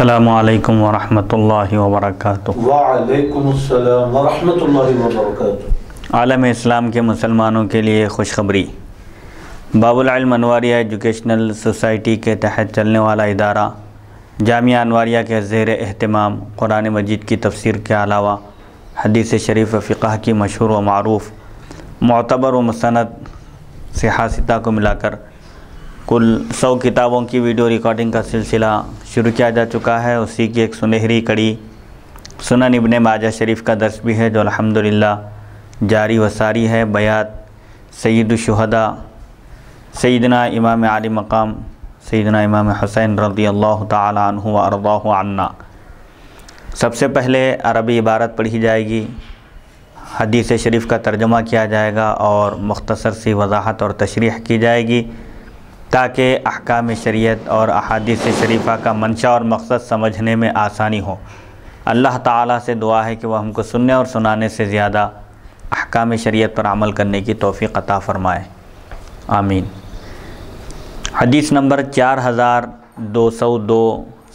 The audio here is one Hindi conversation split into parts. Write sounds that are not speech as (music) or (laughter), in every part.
असलकम वरहमल वर्क आलम इस्लाम के मुसलमानों के लिए खुशखबरी बाबुलमनवारिया एजुकेशनल सोसाइटी के तहत चलने वाला इदारा जामिया अनवारिया के जेर अहतमाम कुरान मजीद की तफसीर के अलावा हदीस शरीफ फ़िका की मशहूर व मरूफ़ मतबर व से सिहासिता को मिलाकर कुल सौ किताबों की वीडियो रिकॉर्डिंग का सिलसिला शुरू किया जा चुका है उसी की एक सुनहरी कड़ी सुना इबन माजा शरीफ का दर्श भी है जो अल्हम्दुलिल्लाह जारी वसारी है बयात सैदुलशहदा सईदना इमाम आली मकाम सईदना इमाम हुसैन रदी अल्लाह तु सबसे पहले अरबी इबारत पढ़ी जाएगी हदीस शरीफ का तर्जमा किया जाएगा और मख्तसर सी वजाहत और तशरीह की जाएगी ताकि अहकाम शरीयत और अहादीस शरीफ़ा का मंशा और मकसद समझने में आसानी हो अल्लाह ताला से दुआ है कि वह हमको सुनने और सुनाने से ज़्यादा अहकाम शरीयत पर अमल करने की तोफ़ी अता फ़रमाए आमीन हदीस नंबर चार हज़ार दो सौ दो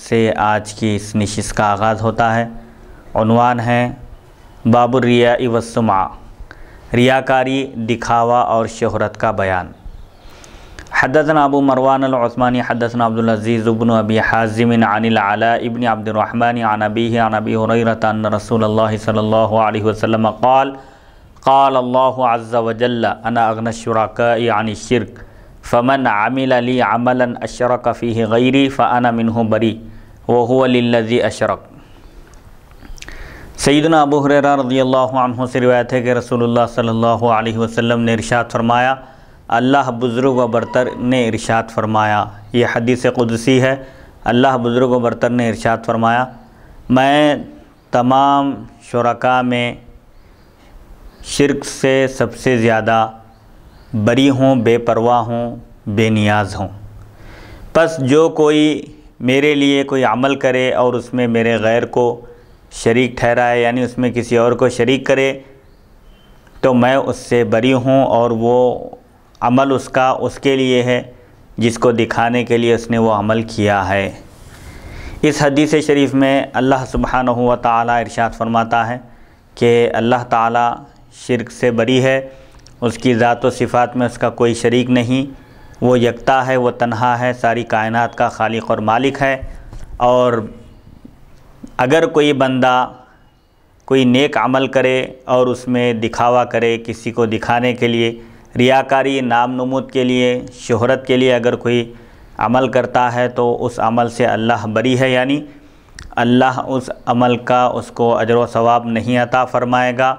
से आज की इस नशिस का आगाज़ होता है उनवान है बाबुर रिया वसमा रियाकारी दिखावा और शहरत का बयान حدثنا أبو مروان العثماني حدثنا عبد العزيز بن أبي حازم عن العلاء بن عبد الرحمن عن أبيه عن أبي هريرة أن رسول الله صلى الله عليه وسلم قال قال الله عز وجل أنا أغنى الشركاء عن الشرك فمن عمل لي عملا أشرك فيه غيري فأنا منه بريء وهو للذي أشرك سيدنا ابو هريرة رضي الله عنه سے روایت رسول الله صلى الله عليه وسلم نرشاد فرمایا अल्लाह बुज़ुर्ग व बरतर ने इरशाद फरमाया ये हदीस कुदसी है अल्लाह बुज़ुर्ग व बरतर ने इरशाद फरमाया मैं तमाम शुरा में शिरक से सबसे ज़्यादा बरी हूँ बेपरवाह हूँ बेनियाज हूँ बस जो कोई मेरे लिए कोई अमल करे और उसमें मेरे गैर को शरीक ठहराए यानी उसमें किसी और को शरीक करे तो मैं उससे बरी हूँ और वो अमल उसका उसके लिए है जिसको दिखाने के लिए उसने वो अमल किया है इस हदीस शरीफ में अल्लाह सुबहान तरशाद इरशाद फरमाता है कि अल्लाह ताला शिरक से बरी है उसकी ज़ात सिफ़ात में उसका कोई शरीक नहीं वो यकता है वो तनहा है सारी कायनात का खालिक और मालिक है और अगर कोई बंदा कोई नेक अमल करे और उसमें दिखावा करे किसी को दिखाने के लिए रियाकारी नाम नमूद के लिए शहरत के लिए अगर कोई अमल करता है तो उस अमल से अल्लाह बरी है यानी अल्लाह उस अमल का उसको अजर व सवाब नहीं अता फ़रमाएगा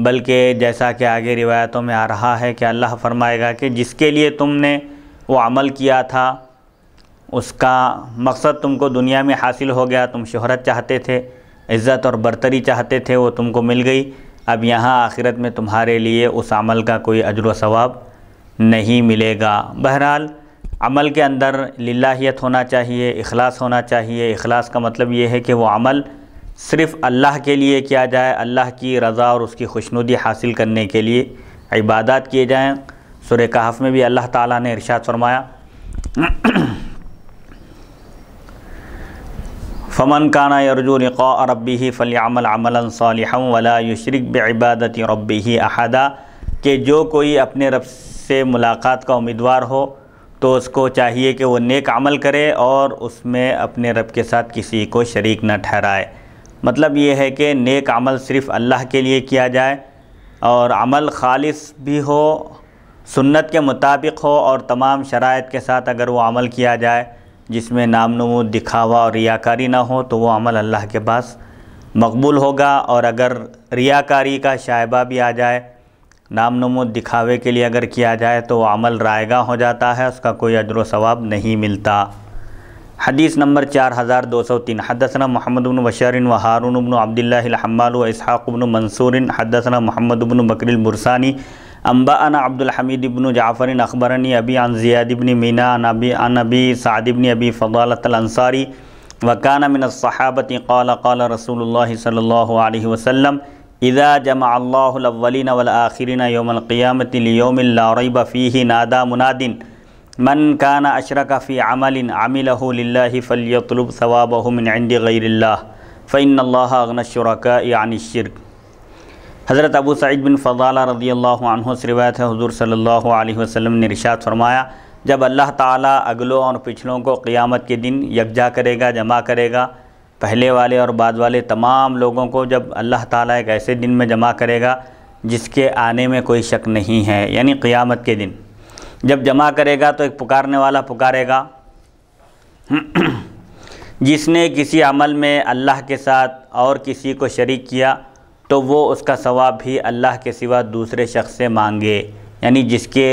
बल्कि जैसा कि आगे रिवायतों में आ रहा है कि अल्लाह फ़रमाएगा कि जिसके लिए तुमने वो अमल किया था उसका मकसद तुमको दुनिया में हासिल हो गया तुम शहरत चाहते थे इज़्ज़त और बरतरी चाहते थे वो तुमको मिल गई अब यहाँ आखिरत में तुम्हारे लिए उस अमल का कोई अजर सवाब नहीं मिलेगा बहरहाल अमल के अंदर लिलाहियत होना चाहिए अखलास होना चाहिए अखलास का मतलब ये है कि वो अमल सिर्फ़ अल्लाह के लिए किया जाए अल्लाह की रज़ा और उसकी खुशनुदी हासिल करने के लिए इबादत किए जाएँ सुर कहफ़ में भी अल्लाह ताला ने इरशाद फरमाया फ़मन काना यरजू लिक़ा रबी फ़लियामल अमलन सालहम वला युशरक बबादत रबी अहदा के जो कोई अपने रब से मुलाकात का उम्मीदवार हो तो उसको चाहिए कि वो नेक अमल करे और उसमें अपने रब के साथ किसी को शरीक न ठहराए मतलब ये है कि नेक अमल सिर्फ़ अल्लाह के लिए किया जाए और अमल खालिस भी हो सुन्नत के मुताबिक हो और तमाम शरात के साथ अगर वो अमल किया जाए जिसमें नाम नमो दिखावा और रियाकारी ना हो तो वो अमल अल्लाह के पास मकबूल होगा और अगर रियाकारी का शायबा भी आ जाए नाम नमो दिखावे के लिए अगर किया जाए तो वो अमल रायगा हो जाता है उसका कोई अजर सवाब नहीं मिलता हदीस नंबर चार हज़ार दो सौ तीन हदसना मोहम्मद उबन बशरिन व हारून अबन अब्दिल्लामाल मंसूरिन हदसना मोहम्मद अबन बकरिल बुरसानी अम्बा अम्बाना अब्दुलहमीद इब्न जाफ़र अखबरनी अबी अन ज़ियाद इबन मीना अन अबी अन अबी साद इबन अबी फ़लातलसारी वकाना मिन सहाबती कौल कौल रसूल सल्ला वसम इज़ा जमावलिन वलाखिरन योमक़ियामतियोमिल्लाबफ़ी नादा मुनादिन मन काना अशरक फ़ी अमलिन अमिलही फ़लियतलब सवाबमिन गैरल्ला फ़िन अगन शरक यानि शिरक हज़रत अबू सईद बिन फ़ाला रजी अल्लाह से रिवायत है हजूर सल्ला वसम ने रिशात फरमाया जब अल्लाह ताला अगलों और पिछलों को क़ियामत के दिन यकजा करेगा जमा करेगा पहले वाले और बाद वाले तमाम लोगों को जब अल्लाह ताला एक ऐसे दिन में जमा करेगा जिसके आने में कोई शक नहीं है यानी क़ियामत के दिन जब जमा करेगा तो एक पुकारने वाला पुकारेगा (clears throat) जिसने किसी अमल में अल्लाह के साथ और किसी को शरीक किया तो वो उसका सवाब भी अल्लाह के सिवा दूसरे शख्स से मांगे यानी जिसके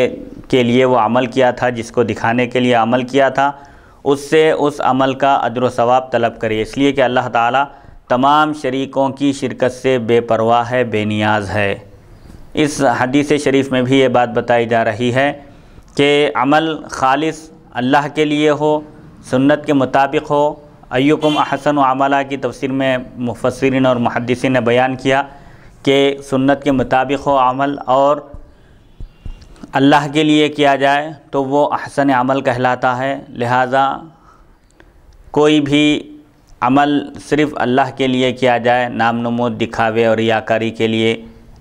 के लिए वो अमल किया था जिसको दिखाने के लिए अमल किया था उससे उस अमल का अदर सवाब तलब करे इसलिए कि अल्लाह ताला तमाम शरीकों की शिरकत से बेपरवाह है बेनियाज है इस हदीस शरीफ में भी ये बात बताई जा रही है कि अमल खालिस अल्लाह के लिए हो सुन्नत के मुताबिक हो अयुकुम अहसन अमला की तफसर में मुफ़सरन और महदसिन ने बयान किया कि सुन्नत के मुताबिक हो अमल और अल्लाह के लिए किया जाए तो वो अहसन अमल कहलाता है लिहाजा कोई भी अमल सिर्फ़ अल्लाह के लिए किया जाए नाम नमो दिखावे और याकारी के लिए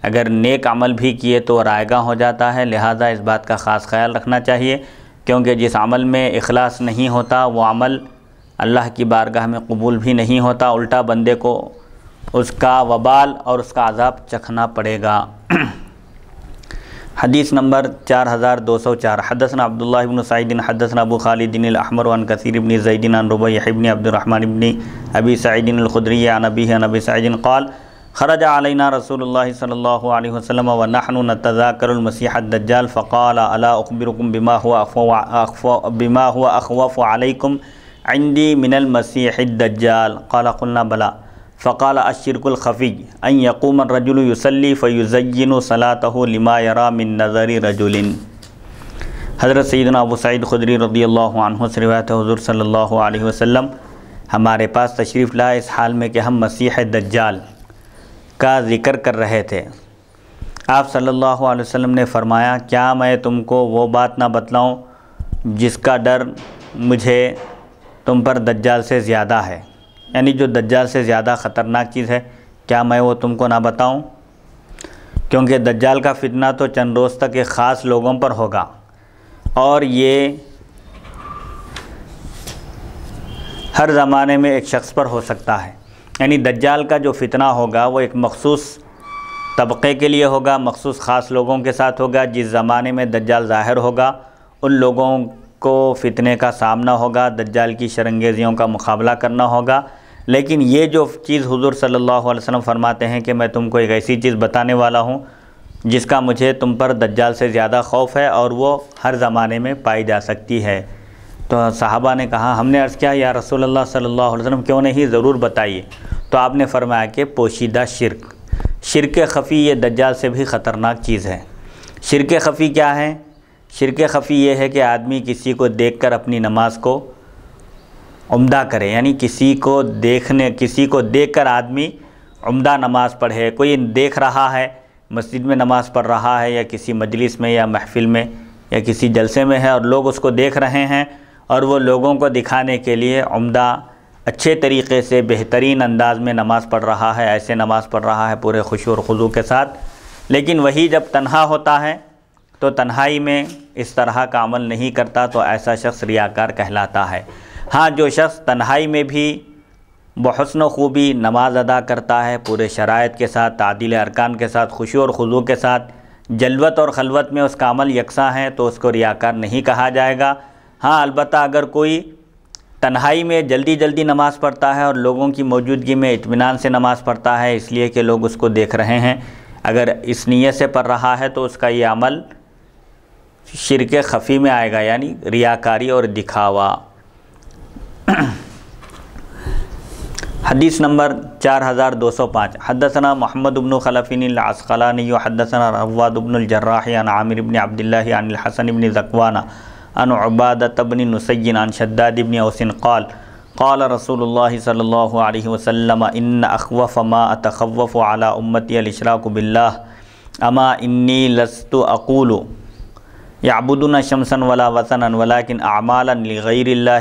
अगर नेक अमल भी किए तो रायगा हो जाता है लिहाजा इस बात का ख़ास ख्याल रखना चाहिए क्योंकि जिस अमल में अखलास नहीं होता वो अमल अल्लाह की बारगाह में कबूल भी नहीं होता उल्टा बंदे को उसका वबाल और उसका अजाब चखना पड़ेगा (clears throat) हदीस नंबर चार हज़ार दो सौ चार हदसन अब्दुल्लाबिन सैदिन हदसन अबू खालिदिन अहमरवान कसीर इबन जैदिन रबीबिन अब्दुलरहमान इबन अबी सैदिनखुदरी नबी नबी सैदिन कौल खरज आलना रसूल सल्ला वसलम व नहन फ़क़ाल अला अकबरकुम बिमा हुआ बिमा हुआ अखवफ़ इंदी मिनल मसीहद्दज्जाल काला बला फ़काल अशरकुलख़फ़ी अन यकूम रजुल युसली फ़युज़यन सलातह नज़री रजुलिन हज़रत सैदना अबू सैद खुदरी रदी अल्लाह सल्ला वसम हमारे पास तशरीफ़ ला इस हाल में कि हम मसीह दज्जाल का ज़िक्र कर रहे थे आप सल्लल्लाहु वसम ने फरमाया क्या मैं तुमको वो बात ना बतलाऊँ जिसका डर मुझे तुम पर दज्जाल से ज़्यादा है यानी जो दज्जाल से ज़्यादा ख़तरनाक चीज़ है क्या मैं वो तुमको ना बताऊं? क्योंकि दज्जाल का फितना तो चंद रोज़ तक एक ख़ास लोगों पर होगा और ये हर ज़माने में एक शख्स पर हो सकता है यानी दज्जाल का जो फितना होगा वो एक मखसूस तबके के लिए होगा मखसूस ख़ास लोगों के साथ होगा जिस ज़माने में दज्जाल ज़ाहिर होगा उन लोगों को फितने का सामना होगा दज्जाल की शरंगेजियों का मुकाबला करना होगा लेकिन ये जो चीज़ हुजूर सल्लल्लाहु अलैहि वसल्लम फरमाते हैं कि मैं तुमको एक ऐसी चीज़ बताने वाला हूँ जिसका मुझे तुम पर दज्जाल से ज़्यादा खौफ है और वो हर ज़माने में पाई जा सकती है तो साहबा ने कहा हमने अर्ज़ किया या रसूल अल्लाह सल्लल्लाहु अलैहि वसल्लम क्यों नहीं ज़रूर बताइए तो आपने फरमाया कि पोशीदा शिरक शिरक खफ़ी ये दज्जाल से भी ख़तरनाक चीज़ है शिरक खफ़ी क्या है शिरक खफ़ी ये है कि आदमी किसी को देखकर अपनी नमाज को उम्दा करे यानी किसी को देखने किसी को देखकर आदमी उम्दा नमाज पढ़े कोई देख रहा है मस्जिद में नमाज़ पढ़ रहा है या किसी मजलिस में या महफिल में या किसी जलसे में है और लोग उसको देख रहे हैं और वो लोगों को दिखाने के लिए उम्दा अच्छे तरीके से बेहतरीन अंदाज में नमाज़ पढ़ रहा है ऐसे नमाज़ पढ़ रहा है पूरे खुश और खुजू के साथ लेकिन वही जब तनहा होता है तो तन्हाई में इस तरह का अमल नहीं करता तो ऐसा शख्स रियाकार कहलाता है हाँ जो शख्स तन्हाई में भी बहसन खूबी नमाज अदा करता है पूरे शरात के साथ तादिल अरकान के साथ खुशी और खुजू के साथ जलवत और खलवत में उसका अमल यकसा है तो उसको रियाकार नहीं कहा जाएगा हाँ अलबत् अगर कोई तन्हाई में जल्दी जल्दी नमाज़ पढ़ता है और लोगों की मौजूदगी में इतमान से नमाज़ पढ़ता है इसलिए कि लोग उसको देख रहे हैं अगर इस नीयत से पढ़ रहा है तो उसका ये अमल शिरक खफ़ी में आएगा यानी रियाकारी और दिखावा हदीस नंबर पाँच हदसना मोहम्मद अबन खलफ़िनसकलानी हदसना अबनजर्राहन आमिर इबन अब्दिल्लासन इबन जकवाना अन अबादतबन नसैन अन शद्दादबन औसिन कौल कौल रसूल सल्ला वसम इन अखवफ़ मा तखवफ़ अला उम्मती अलशराक़बिल्ला अमा इन्नी लस्तु अकूलू याबुदन शमसन वला वसन वलाकिन आमालगैरल्ला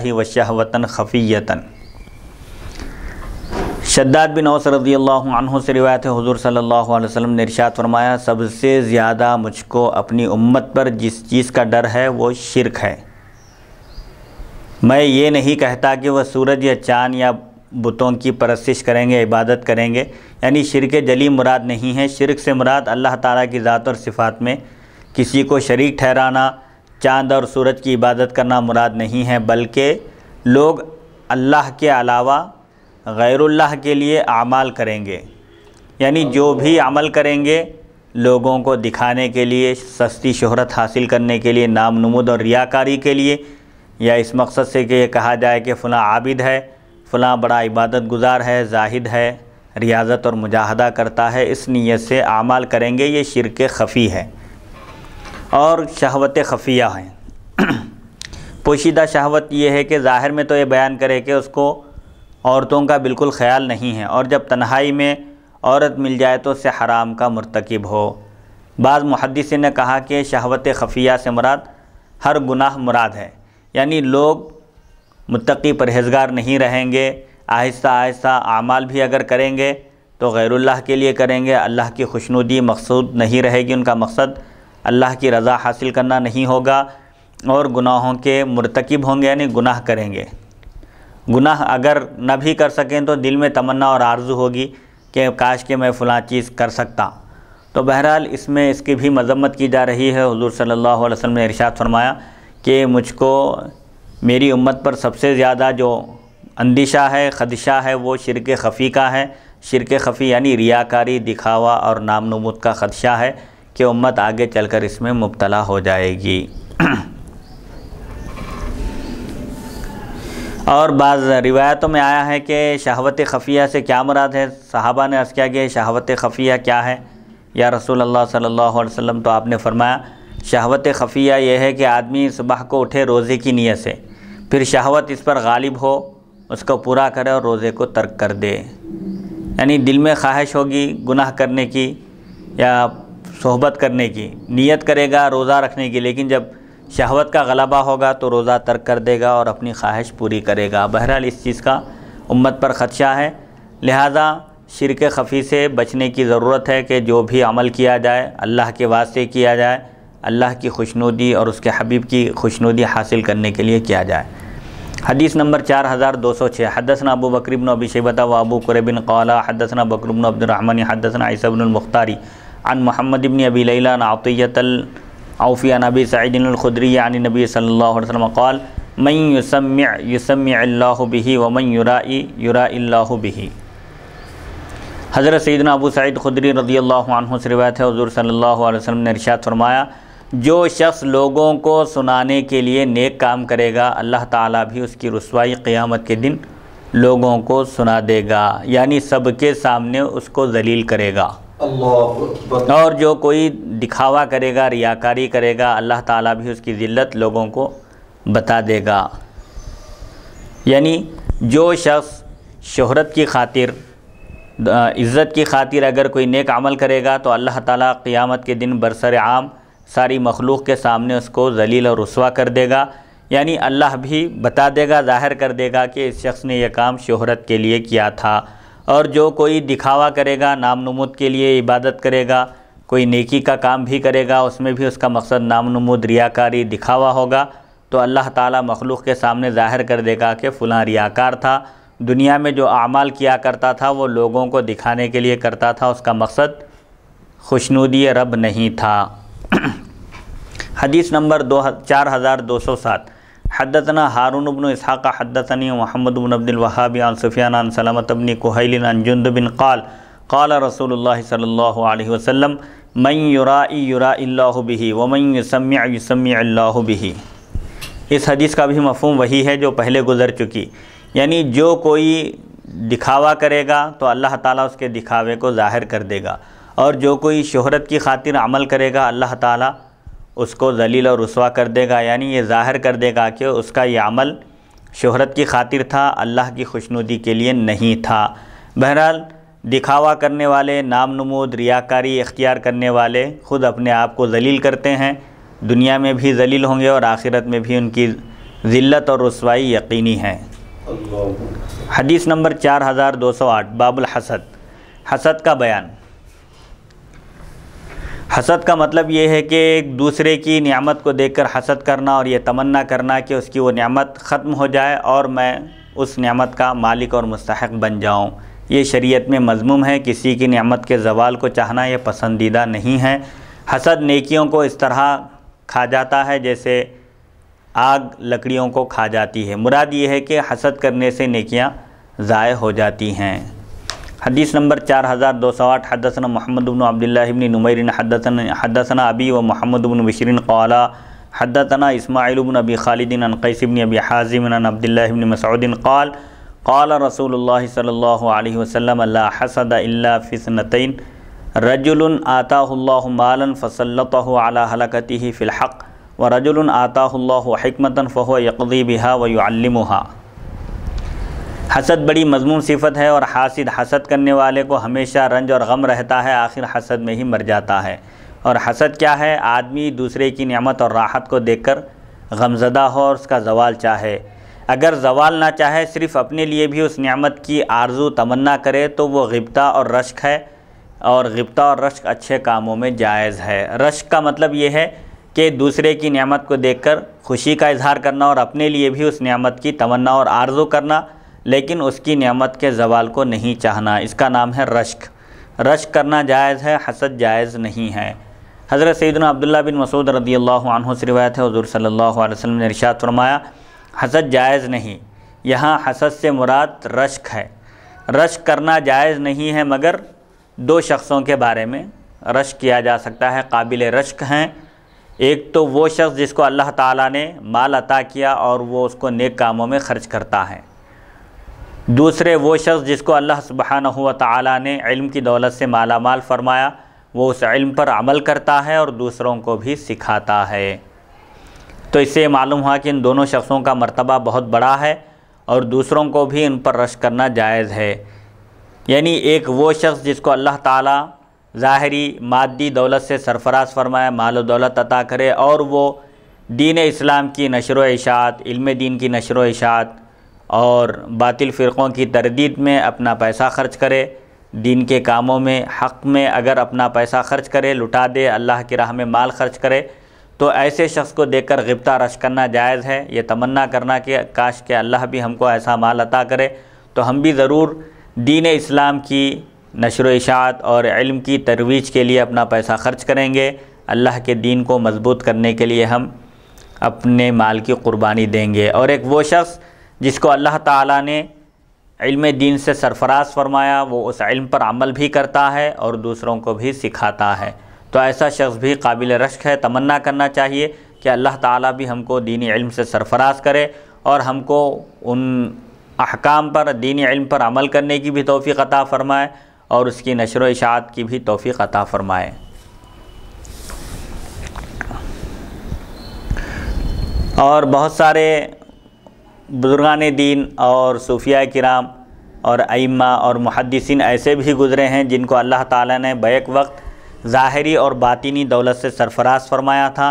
वतन खफ़ीतन शद्दाद बिन औस रजी से रिवायत है सल्ला सल्लल्लाहु अलैहि वसल्लम ने इरशाद फरमाया सबसे ज़्यादा मुझको अपनी उम्मत पर जिस चीज़ का डर है वो शिरक है मैं ये नहीं कहता कि वह सूरज या चाँद या बुतों की परस्तिश करेंगे इबादत करेंगे यानी शिरक जली मुराद नहीं है शिरक से मुराद अल्लाह ताला की ज़ात और सिफ़ात में किसी को शरीक ठहराना चांद और सूरज की इबादत करना मुराद नहीं है बल्कि लोग अल्लाह के अलावा गैरुल्लाह के लिए अमाल करेंगे यानी जो भी अमल करेंगे लोगों को दिखाने के लिए सस्ती शोहरत हासिल करने के लिए नाम नमूद और रियाकारी के लिए या इस मकसद से कि कहा जाए कि फ़लाँ आबिद है फ़लाँ बड़ा इबादत गुजार है जाहिद है रियाजत और मुजाहदा करता है इस नीयत से आमाल करेंगे ये शिरक खफ़ी है और शहावत खफिया हैं (clears throat) पोशीदा शहावत ये है कि ज़ाहिर में तो ये बयान करे कि उसको औरतों का बिल्कुल ख्याल नहीं है और जब तन्हाई में औरत मिल जाए तो उससे हराम का मरतकब हो बाद मुहदस ने कहा कि शहावत खफिया से मुराद हर गुनाह मुराद है यानी लोग मतकी परहेजगार नहीं रहेंगे आहिस्ता आहिस्ता आमाल भी अगर करेंगे तो गैरुल्लाह के लिए करेंगे अल्लाह की खुशनुदी मकसूद नहीं रहेगी उनका मकसद अल्लाह की रज़ा हासिल करना नहीं होगा और गुनाहों के मरतकब होंगे यानी गुनाह करेंगे गुनाह अगर न भी कर सकें तो दिल में तमन्ना और आर्जू होगी कि काश के मैं फ़लाँ चीज़ कर सकता तो बहरहाल इसमें इसकी भी मजम्मत की जा रही है हजूर सल्ला वसम ने इरशाद फरमाया कि मुझको मेरी उम्मत पर सबसे ज़्यादा जो अंदिशा है खदशा है वो शिरक खफ़ी का है शिरक खफ़ी यानी रियाकारी दिखावा और नाम नमूद का खदशा है कि उम्मत आगे चलकर इसमें मुबतला हो जाएगी और बाज़ रिवायतों में आया है कि शहावत खफ़िया से क्या मुराद है साहबा ने अर्ज़ किया कि शहावत खफ़िया क्या है या रसूल अल्लाह सल्लल्लाहु अलैहि वसल्लम तो आपने फरमाया शहावत खफ़िया यह है कि आदमी सुबह को उठे रोज़े की नीयत से फिर शहावत इस पर गालिब हो उसको पूरा करे और रोज़े को तर्क कर दे यानी दिल में ख्वाहिश होगी गुनाह करने की या सोहबत करने की नियत करेगा रोज़ा रखने की लेकिन जब शहवत का गलबा होगा तो रोज़ा तर्क कर देगा और अपनी ख्वाहिश पूरी करेगा बहरहाल इस चीज़ का उम्मत पर ख़दशा है लिहाजा शिरक खफ़ी से बचने की ज़रूरत है कि जो भी अमल किया जाए अल्लाह के वास्ते किया जाए अल्लाह की खुशनुदी और उसके हबीब की खुशनुदी हासिल करने के लिए किया जाए हदीस नंबर चार हज़ार दो सौ छः हदसन अबू बकरबिन अबी व अबू कुरबिन कौला हदसना बकरबिन अब्दुलरहमन हदसन इसबिनमुख्तारी अन मोहम्मद इबन अबी लैला नातियतल नबी सईदिनखुदरी अन नबी सल्ला वसम मई युसम युसम बिही वमन युरा युरा बिही हज़रत सैदना अबू सैद खुदरी रजी अल्लाह से रिवायत है हजूर सल्ला वसम ने इरशाद फरमाया जो शख्स लोगों को सुनाने के लिए नेक काम करेगा अल्लाह ताली भी उसकी रसवाई क़यामत के दिन लोगों को सुना देगा यानी सबके सामने उसको जलील करेगा और जो कोई दिखावा करेगा रियाकारी करेगा अल्लाह ताला भी उसकी ज़िल्लत लोगों को बता देगा यानी जो शख्स शहरत की खातिर इज़्ज़त की खातिर अगर कोई नेक अमल करेगा तो अल्लाह ताला क़ियामत के दिन बरसर आम सारी मखलूक़ के सामने उसको जलील और रसवा कर देगा यानी अल्लाह भी बता देगा ज़ाहिर कर देगा कि इस शख्स ने यह काम शहरत के लिए किया था और जो कोई दिखावा करेगा नाम नमूद के लिए इबादत करेगा कोई नेकी का काम भी करेगा उसमें भी उसका मकसद नाम नमूद रियाकारी दिखावा होगा तो अल्लाह ताला मखलूक के सामने ज़ाहिर कर देगा कि फ़लाँ रियाकार था दुनिया में जो अमाल किया करता था वो लोगों को दिखाने के लिए करता था उसका मकसद खुशनुदी रब नहीं था (clears throat) हदीस नंबर दो चार हज़ार दो सौ सात हदतना हारून बिन इसहाक़ हदतनी महमद बिन अब्दिलवहाबी आन सुफियान आन सलामत अबनी قال رسول الله बिन काल عليه وسلم من वसम मई الله به ومن يسمع يسمع الله به इस हदीस का भी मफहम वही है जो पहले गुजर चुकी यानी जो कोई दिखावा करेगा तो अल्लाह ताला उसके दिखावे को ज़ाहिर कर देगा और जो कोई शोहरत की खातिर अमल करेगा अल्लाह ताला उसको जलील और रसवा कर देगा यानी ये ज़ाहिर कर देगा कि उसका यह अमल शोहरत की खातिर था अल्लाह की खुशनुदी के लिए नहीं था बहरहाल दिखावा करने वाले नाम नमूद रियाकारी इख्तियार करने वाले ख़ुद अपने आप को जलील करते हैं दुनिया में भी जलील होंगे और आखिरत में भी उनकी ज़िलत और रसवाई यकीनी है हदीस नंबर चार हज़ार दो सौ आठ बाबुल हसद हसद का बयान हसद का मतलब ये है कि एक दूसरे की नियामत को देखकर हसद करना और ये तमन्ना करना कि उसकी वो नियामत ख़त्म हो जाए और मैं उस नियामत का मालिक और मुस्तक बन जाऊँ ये शरीयत में मजमूम है किसी की नियामत के जवाल को चाहना यह पसंदीदा नहीं है हसद नेकियों को इस तरह खा जाता है जैसे आग लकड़ियों को खा जाती है मुराद ये है कि हसद करने से नेकियां ज़ाय हो जाती हैं हदीस नंबर चार हज़ार दो सौ आठ हदसन महमद अब्दिल्लाबन अब्दिल्लाबिन हदसन हदसन अबी व महमदबन बशरिन कौला हदतना इसमाइलबिन अबी खालिदिन अनकैसबिन अबी हाजिमन अब्दिल्लाबन मसौदिन कौल कौल रसूल सल्ला वसलम हसद अल्ला फ़िसनतिन रजुल आताहुल्ला मालन फ़सलत अला हलकती फ़िलहक़ व रजुल आताहुल्ला हकमतन फ़हो यकदी बिहा व वयुल्लमहा हसद बड़ी मजमून सिफत है और हासिद हसद करने वाले को हमेशा रंज और गम रहता है आखिर हसद में ही मर जाता है और हसद क्या है आदमी दूसरे की नियमत और राहत को देखकर गमजदा हो और उसका जवाल चाहे अगर जवाल ना चाहे सिर्फ अपने लिए भी उस नियामत की आरजू तमन्ना करे तो वो गिबता और रश्क है और गिबता और रश्क अच्छे कामों में जायज़ है रश्क का मतलब ये है कि दूसरे की नियामत को देखकर खुशी का इजहार करना और अपने लिए भी उस नियामत की तमन्ना और आरजू करना लेकिन उसकी नियामत के जवाल को नहीं चाहना इसका नाम है रश्क रश्क करना जायज़ है हसद जायज़ नहीं है हज़रत सैदना अब्दुल्ला बिन मसूद रदी अल्लाह से रिवायत है हजूर सल्ला वसम ने इरशाद फरमाया हसद जायज़ नहीं यहाँ हसद से मुराद रश्क है रश्क करना जायज़ नहीं है मगर दो शख्सों के बारे में रश्क किया जा सकता है काबिल रश्क हैं एक तो वो शख्स जिसको अल्लाह ताला ने माल अता किया और वो उसको नेक कामों में ख़र्च करता है दूसरे वो शख्स जिसको अल्लाह सुबहान हुआ ने इल्म की दौलत से माला माल फरमाया वो उस इल्म पर अमल करता है और दूसरों को भी सिखाता है तो इससे मालूम हुआ कि इन दोनों शख्सों का मर्तबा बहुत बड़ा है और दूसरों को भी इन पर रश करना जायज़ है यानी एक वो शख्स जिसको अल्लाह ताला ज़ाहरी मादी दौलत से सरफराज फरमाए माल दौलत अता करे और वो दीन इस्लाम की नशर इशात इल्म दीन की नशर इशात और बातिल फ़िरक़ों की तरदीद में अपना पैसा खर्च करे दीन के कामों में हक़ में अगर अपना पैसा खर्च करे लुटा दे अल्लाह की राह में माल खर्च करे तो ऐसे शख्स को देखकर गिप्ता रश करना जायज़ है ये तमन्ना करना कि काश के अल्लाह भी हमको ऐसा माल अता करे तो हम भी ज़रूर दीन इस्लाम की नशर इशात और इल्म की तरवीज के लिए अपना पैसा खर्च करेंगे अल्लाह के दीन को मजबूत करने के लिए हम अपने माल की क़ुरबानी देंगे और एक वो शख्स जिसको अल्लाह ताला ने इल्म दीन से सरफराज फरमाया वो उस इल्म पर अमल भी करता है और दूसरों को भी सिखाता है तो ऐसा शख्स भी काबिल रश्क है तमन्ना करना चाहिए कि अल्लाह ताला भी हमको दीनी इल्म से सरफराज करे और हमको उन अहकाम पर दीनी इल्म पर अमल करने की भी तोफ़ी अता फ़रमाए और उसकी नशर इशात की भी तोफ़ी अता फ़रमाए और बहुत सारे बुजुर्गान दीन और सूफिया कराम और अम्मा और मुहदसिन ऐसे भी गुज़रे हैं जिनको अल्लाह ताला ने बैक वक्त ज़ाहरी और बातिनी दौलत से सरफराज फरमाया था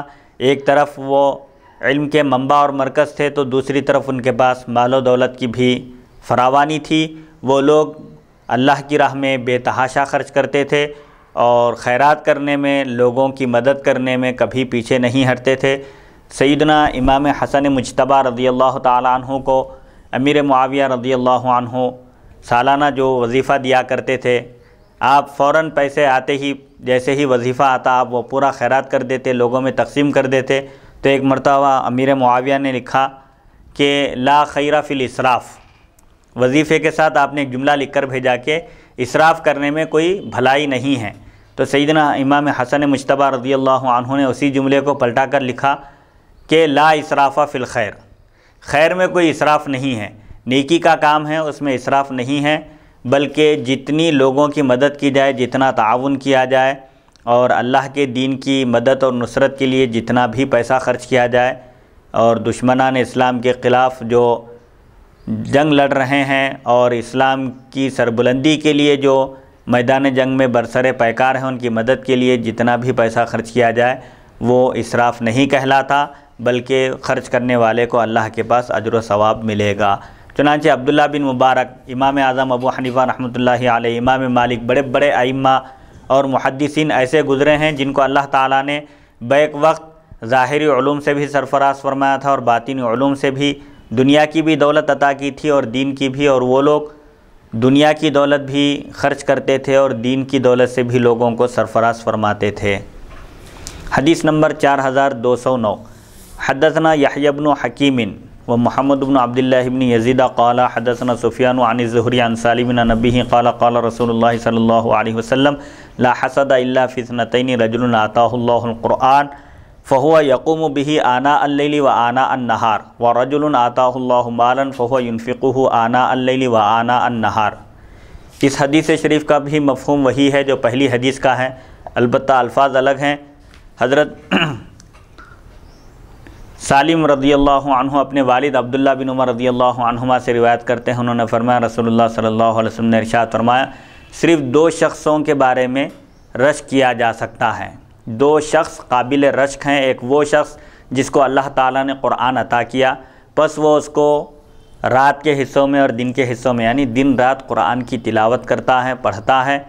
एक तरफ वो इल्म के मंबा और मरकज़ थे तो दूसरी तरफ उनके पास मालो दौलत की भी फरावानी थी वो लोग अल्लाह की राह में बेतहाशा खर्च करते थे और खैरात करने में लोगों की मदद करने में कभी पीछे नहीं हटते थे सईदना इमाम हसन मुशतबा रजी अल्लाह तु को अमीर मुआविया रज़ी अल्लाह सालाना जो वजीफ़ा दिया करते थे आप फ़ौर पैसे आते ही जैसे ही वजीफ़ा आता आप वो पूरा खैरात कर देते लोगों में तकसीम कर देते तो एक मरतबा अमीर मुआविया ने लिखा कि ला खैरा फिल इसराफ़ वजीफ़े के साथ आपने एक जुमला लिख कर भेजा के इसराफ़ करने में कोई भलाई नहीं है तो सईदना इमाम हसन मुशतबा रज़ी अल्लाह ने उसी जुमले को पलटा कर लिखा कि ला इसराफ़ा फ़िल खैर खैर में कोई इसराफ़ नहीं है नेकी का काम है उसमें इसराफ़ नहीं है बल्कि जितनी लोगों की मदद की जाए जितना ताउन किया जाए और अल्लाह के दीन की मदद और नुसरत के लिए जितना भी पैसा खर्च किया जाए और दुश्मनान इस्लाम के ख़िलाफ़ जो जंग लड़ रहे हैं और इस्लाम की सरबुलंदी के लिए जो मैदान जंग में बरसर पैकार हैं उनकी मदद के लिए जितना भी पैसा खर्च किया जाए वो इसराफ़ नहीं कहलाता बल्कि ख़र्च करने वाले को अल्लाह के पास अजर सवाब मिलेगा चुनानचे अब्दुल्ला बिन मुबारक इमाम आज़म अबू हनीफ़ा रहमतुल्लाह इमाम मालिक बड़े बड़े आइम्मा और मुहदसिन ऐसे गुज़रे हैं जिनको अल्लाह ताला ने बैक वक्त ज़ाहरी ूम से भी सरफराज फरमाया था और बातिनी ूम से भी दुनिया की भी दौलत अता की थी और दीन की भी और वो लोग दुनिया की दौलत भी खर्च करते थे और दीन की दौलत से भी लोगों को सरफराज फरमाते थे हदीस नंबर चार हज़ार दो सौ नौ بن يزيد قال व سفيان عن الزهري عن سالم بن نبيه قال قال رسول नबी صلى الله عليه وسلم لا حسد الا في اثنتين رجل आताक़ुरान الله القران فهو आना به व الليل अन्नहार व ورجل आताह मालन مالا فهو आना अल्ली الليل आना النهار इस हदीस शरीफ का भी मफहूम वही है जो पहली हदीस का है अलबत्ता अल्फाज अलग हैं हज़रत सालिम रदी अल्लाह अपने वालिद अब्दुल्ला बिन उमर रदी से रिवायत करते हैं उन्होंने फरमाया रसोल्ला सल्ला वसम ने इरशाद फरमाया सिर्फ दो शख्सों के बारे में रश किया जा सकता है दो शख्स काबिल रश्क हैं एक वो शख्स जिसको अल्लाह ताला ने कुरान अता किया बस वो उसको रात के हिस्सों में और दिन के हिस्सों में यानी दिन रात कुरान की तिलावत करता है पढ़ता है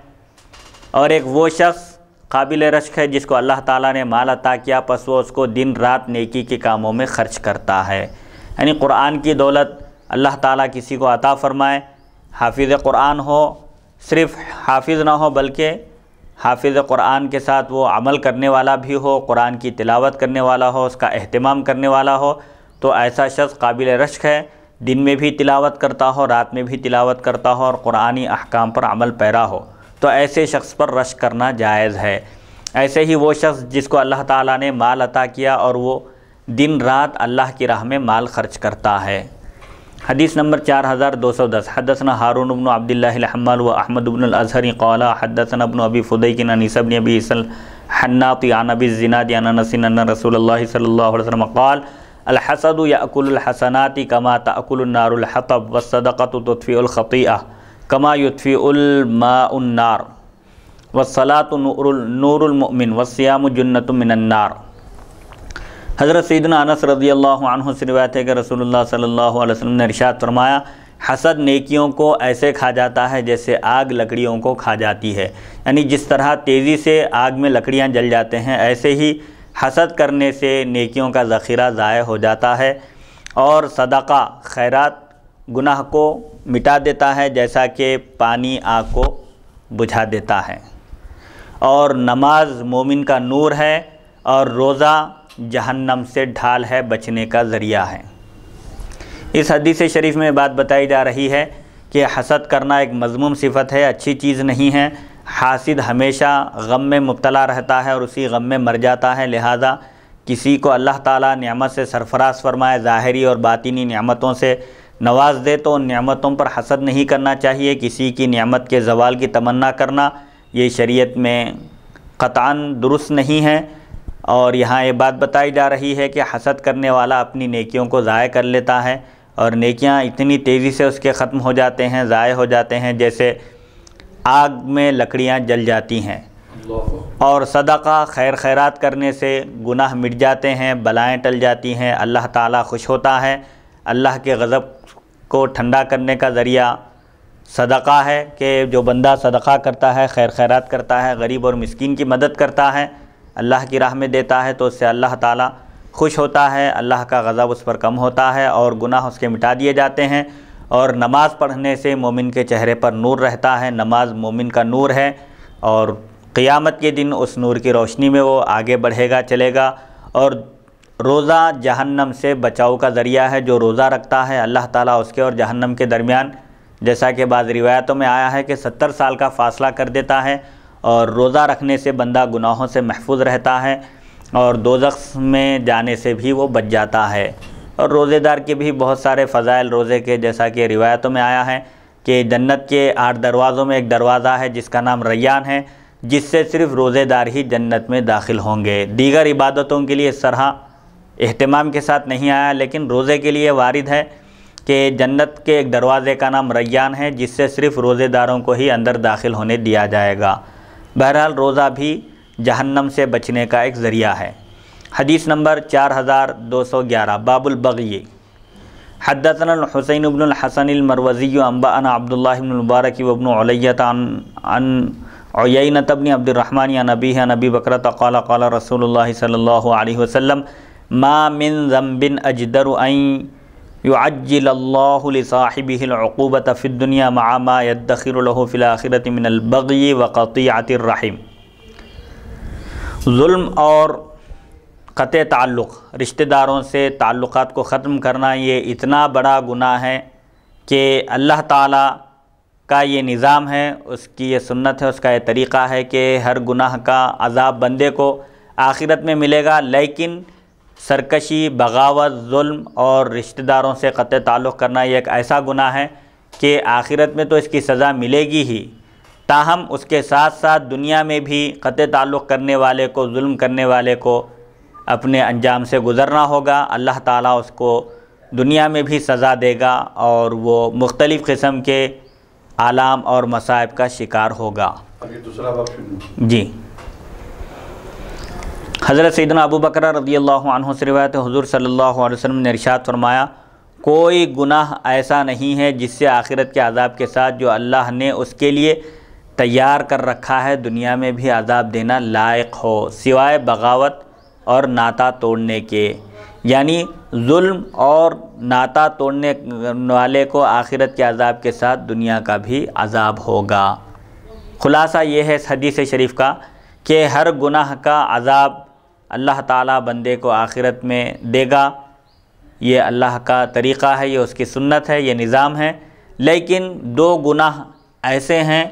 और एक वो शख्स काबिल रश्क है जिसको अल्लाह ताला ने माल अता किया पस वो उसको दिन रात नेकी के कामों में खर्च करता है यानी कुरान की दौलत अल्लाह ताला किसी को अता फ़रमाए हाफिज़ कुरान हो सिर्फ़ हाफिज़ ना हो बल्कि हाफिज़ कुरान के साथ वो अमल करने वाला भी हो कुरान की तिलावत करने वाला हो उसका अहतमाम करने वाला हो तो ऐसा शख्स काबिल रश्क है दिन में भी तिलावत करता हो रात में भी तिलावत करता हो और कुरानी अहकाम पर अमल पैरा हो तो ऐसे शख्स पर रश करना जायज़ है ऐसे ही वो शख्स जिसको अल्लाह ताला ने माल अता किया और वो दिन रात अल्लाह की राह में माल खर्च करता है हदीस नंबर चार हज़ार दो सौ दस हदसन हारून अबन अब्दिल्लाहमल व अजहरी कौला हदसन अबन अबी फ़ुदैन नसब नबी हन्नात यानबी जिनात यानसिन रसूल सल्ला वसम कौल अलहसद याकुलहसनाती कमा तकुलनारहतब वसदक़त तफ़ीलख़तिया कमायुतफ़ी उलमाउन्नार वसलात नूरमिन वसयामजन्नतमिनन्नार हज़रत सैदन अनस रज़ी अल्लाह से रिवायत है कि रसोल्ला सल्ला वसम ने इरशाद फरमाया हसद नेकियों को ऐसे खा जाता है जैसे आग लकड़ियों को खा जाती है यानी जिस तरह तेज़ी से आग में लकड़ियाँ जल जाते हैं ऐसे ही हसद करने से नेकियों का ज़ख़ीरा ज़ाय हो जाता है और सदका खैरत गुनाह को मिटा देता है जैसा कि पानी आग को बुझा देता है और नमाज मोमिन का नूर है और रोज़ा जहन्नम से ढाल है बचने का ज़रिया है इस हदीस शरीफ में बात बताई जा रही है कि हसद करना एक मजमूम सिफत है अच्छी चीज़ नहीं है हासिद हमेशा गम में मुबतला रहता है और उसी गम में मर जाता है लिहाजा किसी को अल्लाह ताला नियामत से सरफराज फरमाए ज़ाहरी और बातिनी नियामतों से नवाज़ दे तो नियामतों पर हसद नहीं करना चाहिए किसी की नियामत के जवाल की तमन्ना करना ये शरीयत में कतान दुरुस्त नहीं है और यहाँ ये बात बताई जा रही है कि हसद करने वाला अपनी नेकियों को ज़ाय कर लेता है और नेकियाँ इतनी तेज़ी से उसके ख़त्म हो जाते हैं ज़ाय हो जाते हैं जैसे आग में लकड़ियाँ जल जाती हैं और सदका खैर खैरात करने से गुनाह मिट जाते हैं बलाएँ टल जाती हैं अल्लाह ताला खुश होता है अल्लाह के गज़ब को ठंडा करने का ज़रिया सदका है कि जो बंदा सदका करता है खैर खैरात करता है गरीब और मस्किन की मदद करता है अल्लाह की राह में देता है तो उससे अल्लाह ताला खुश होता है अल्लाह का गज़ब उस पर कम होता है और गुनाह उसके मिटा दिए जाते हैं और नमाज़ पढ़ने से मोमिन के चेहरे पर नूर रहता है नमाज मोमिन का नूर है और क़ियामत के दिन उस नूर की रोशनी में वो आगे बढ़ेगा चलेगा और रोज़ा जहन्नम से बचाव का ज़रिया है जो रोज़ा रखता है अल्लाह ताला उसके और जहन्नम के दरमियान जैसा कि बाद रिवायतों में आया है कि सत्तर साल का फ़ासला कर देता है और रोज़ा रखने से बंदा गुनाहों से महफूज रहता है और दो में जाने से भी वो बच जाता है और रोज़ेदार के भी बहुत सारे फ़जाइल रोज़े के जैसा कि रिवायतों में आया है कि जन्नत के आठ दरवाज़ों में एक दरवाज़ा है जिसका नाम रैयान है जिससे सिर्फ रोज़ेदार ही जन्नत में दाखिल होंगे दीगर इबादतों के लिए सरहा अहतमाम के साथ नहीं आया लेकिन रोज़े के लिए वारिद है कि जन्नत के एक दरवाज़े का नाम रैयान है जिससे सिर्फ़ रोज़ेदारों को ही अंदर दाखिल होने दिया जाएगा बहरहाल रोज़ा भी जहन्नम से बचने का एक ज़रिया है हदीस नंबर चार हज़ार दो सौ ग्यारह बाबुलबगी हदसन हुसैन इबन हसन मरवज़ी अम्बा अब्दुल्लाबारक वबन तबन नबी नबी बकरत रसोल रसूल सल्ला वसम मामिन जम्बिन अजदर युअल्लासाहिबिलकूबत फ़िदुनिया मामा यदखिरफ़िलाखिरत मिनलबगी वक़तियातिररहीम जुल्म और क़त ताल्लुक़ रिश्तेदारों से ताल्लुक़ को ख़त्म करना ये इतना बड़ा गुनाह है कि अल्लाह ताला का ये निज़ाम है उसकी ये सुन्नत है उसका ये तरीक़ा है कि हर गुनाह का अजाब बंदे को आखिरत में मिलेगा लेकिन सरकशी बगावत जुल्म और रिश्तेदारों से क़त ताल्लुक़ करना यह एक ऐसा गुनाह है कि आखिरत में तो इसकी सज़ा मिलेगी ही ताहम उसके साथ साथ दुनिया में भी क़त ताल्लुक़ करने वाले को जुल्म करने वाले को अपने अंजाम से गुज़रना होगा अल्लाह ताला उसको दुनिया में भी सज़ा देगा और वो मुख्तलिफ़ किस्म के आलाम और मसाइब का शिकार होगा जी हज़रत सैदन अबू बकर रदी अल्लाह से रवायत हज़ू सल्ला वसम ने इरशाद फरमाया कोई गुनाह ऐसा नहीं है जिससे आखिरत के आदाब के साथ जो अल्लाह ने उसके लिए तैयार कर रखा है दुनिया में भी आदाब देना लायक हो सिवाय बगावत और नाता तोड़ने के यानी जुल्म और नाता तोड़ने वाले को आखिरत के आदाब के साथ दुनिया का भी आज़ाब होगा खुलासा ये है सदी से शरीफ का कि हर गुनाह का आज़ाब अल्लाह ताला बंदे को आखिरत में देगा ये अल्लाह का तरीक़ा है ये उसकी सुन्नत है ये निज़ाम है लेकिन दो गुनाह ऐसे हैं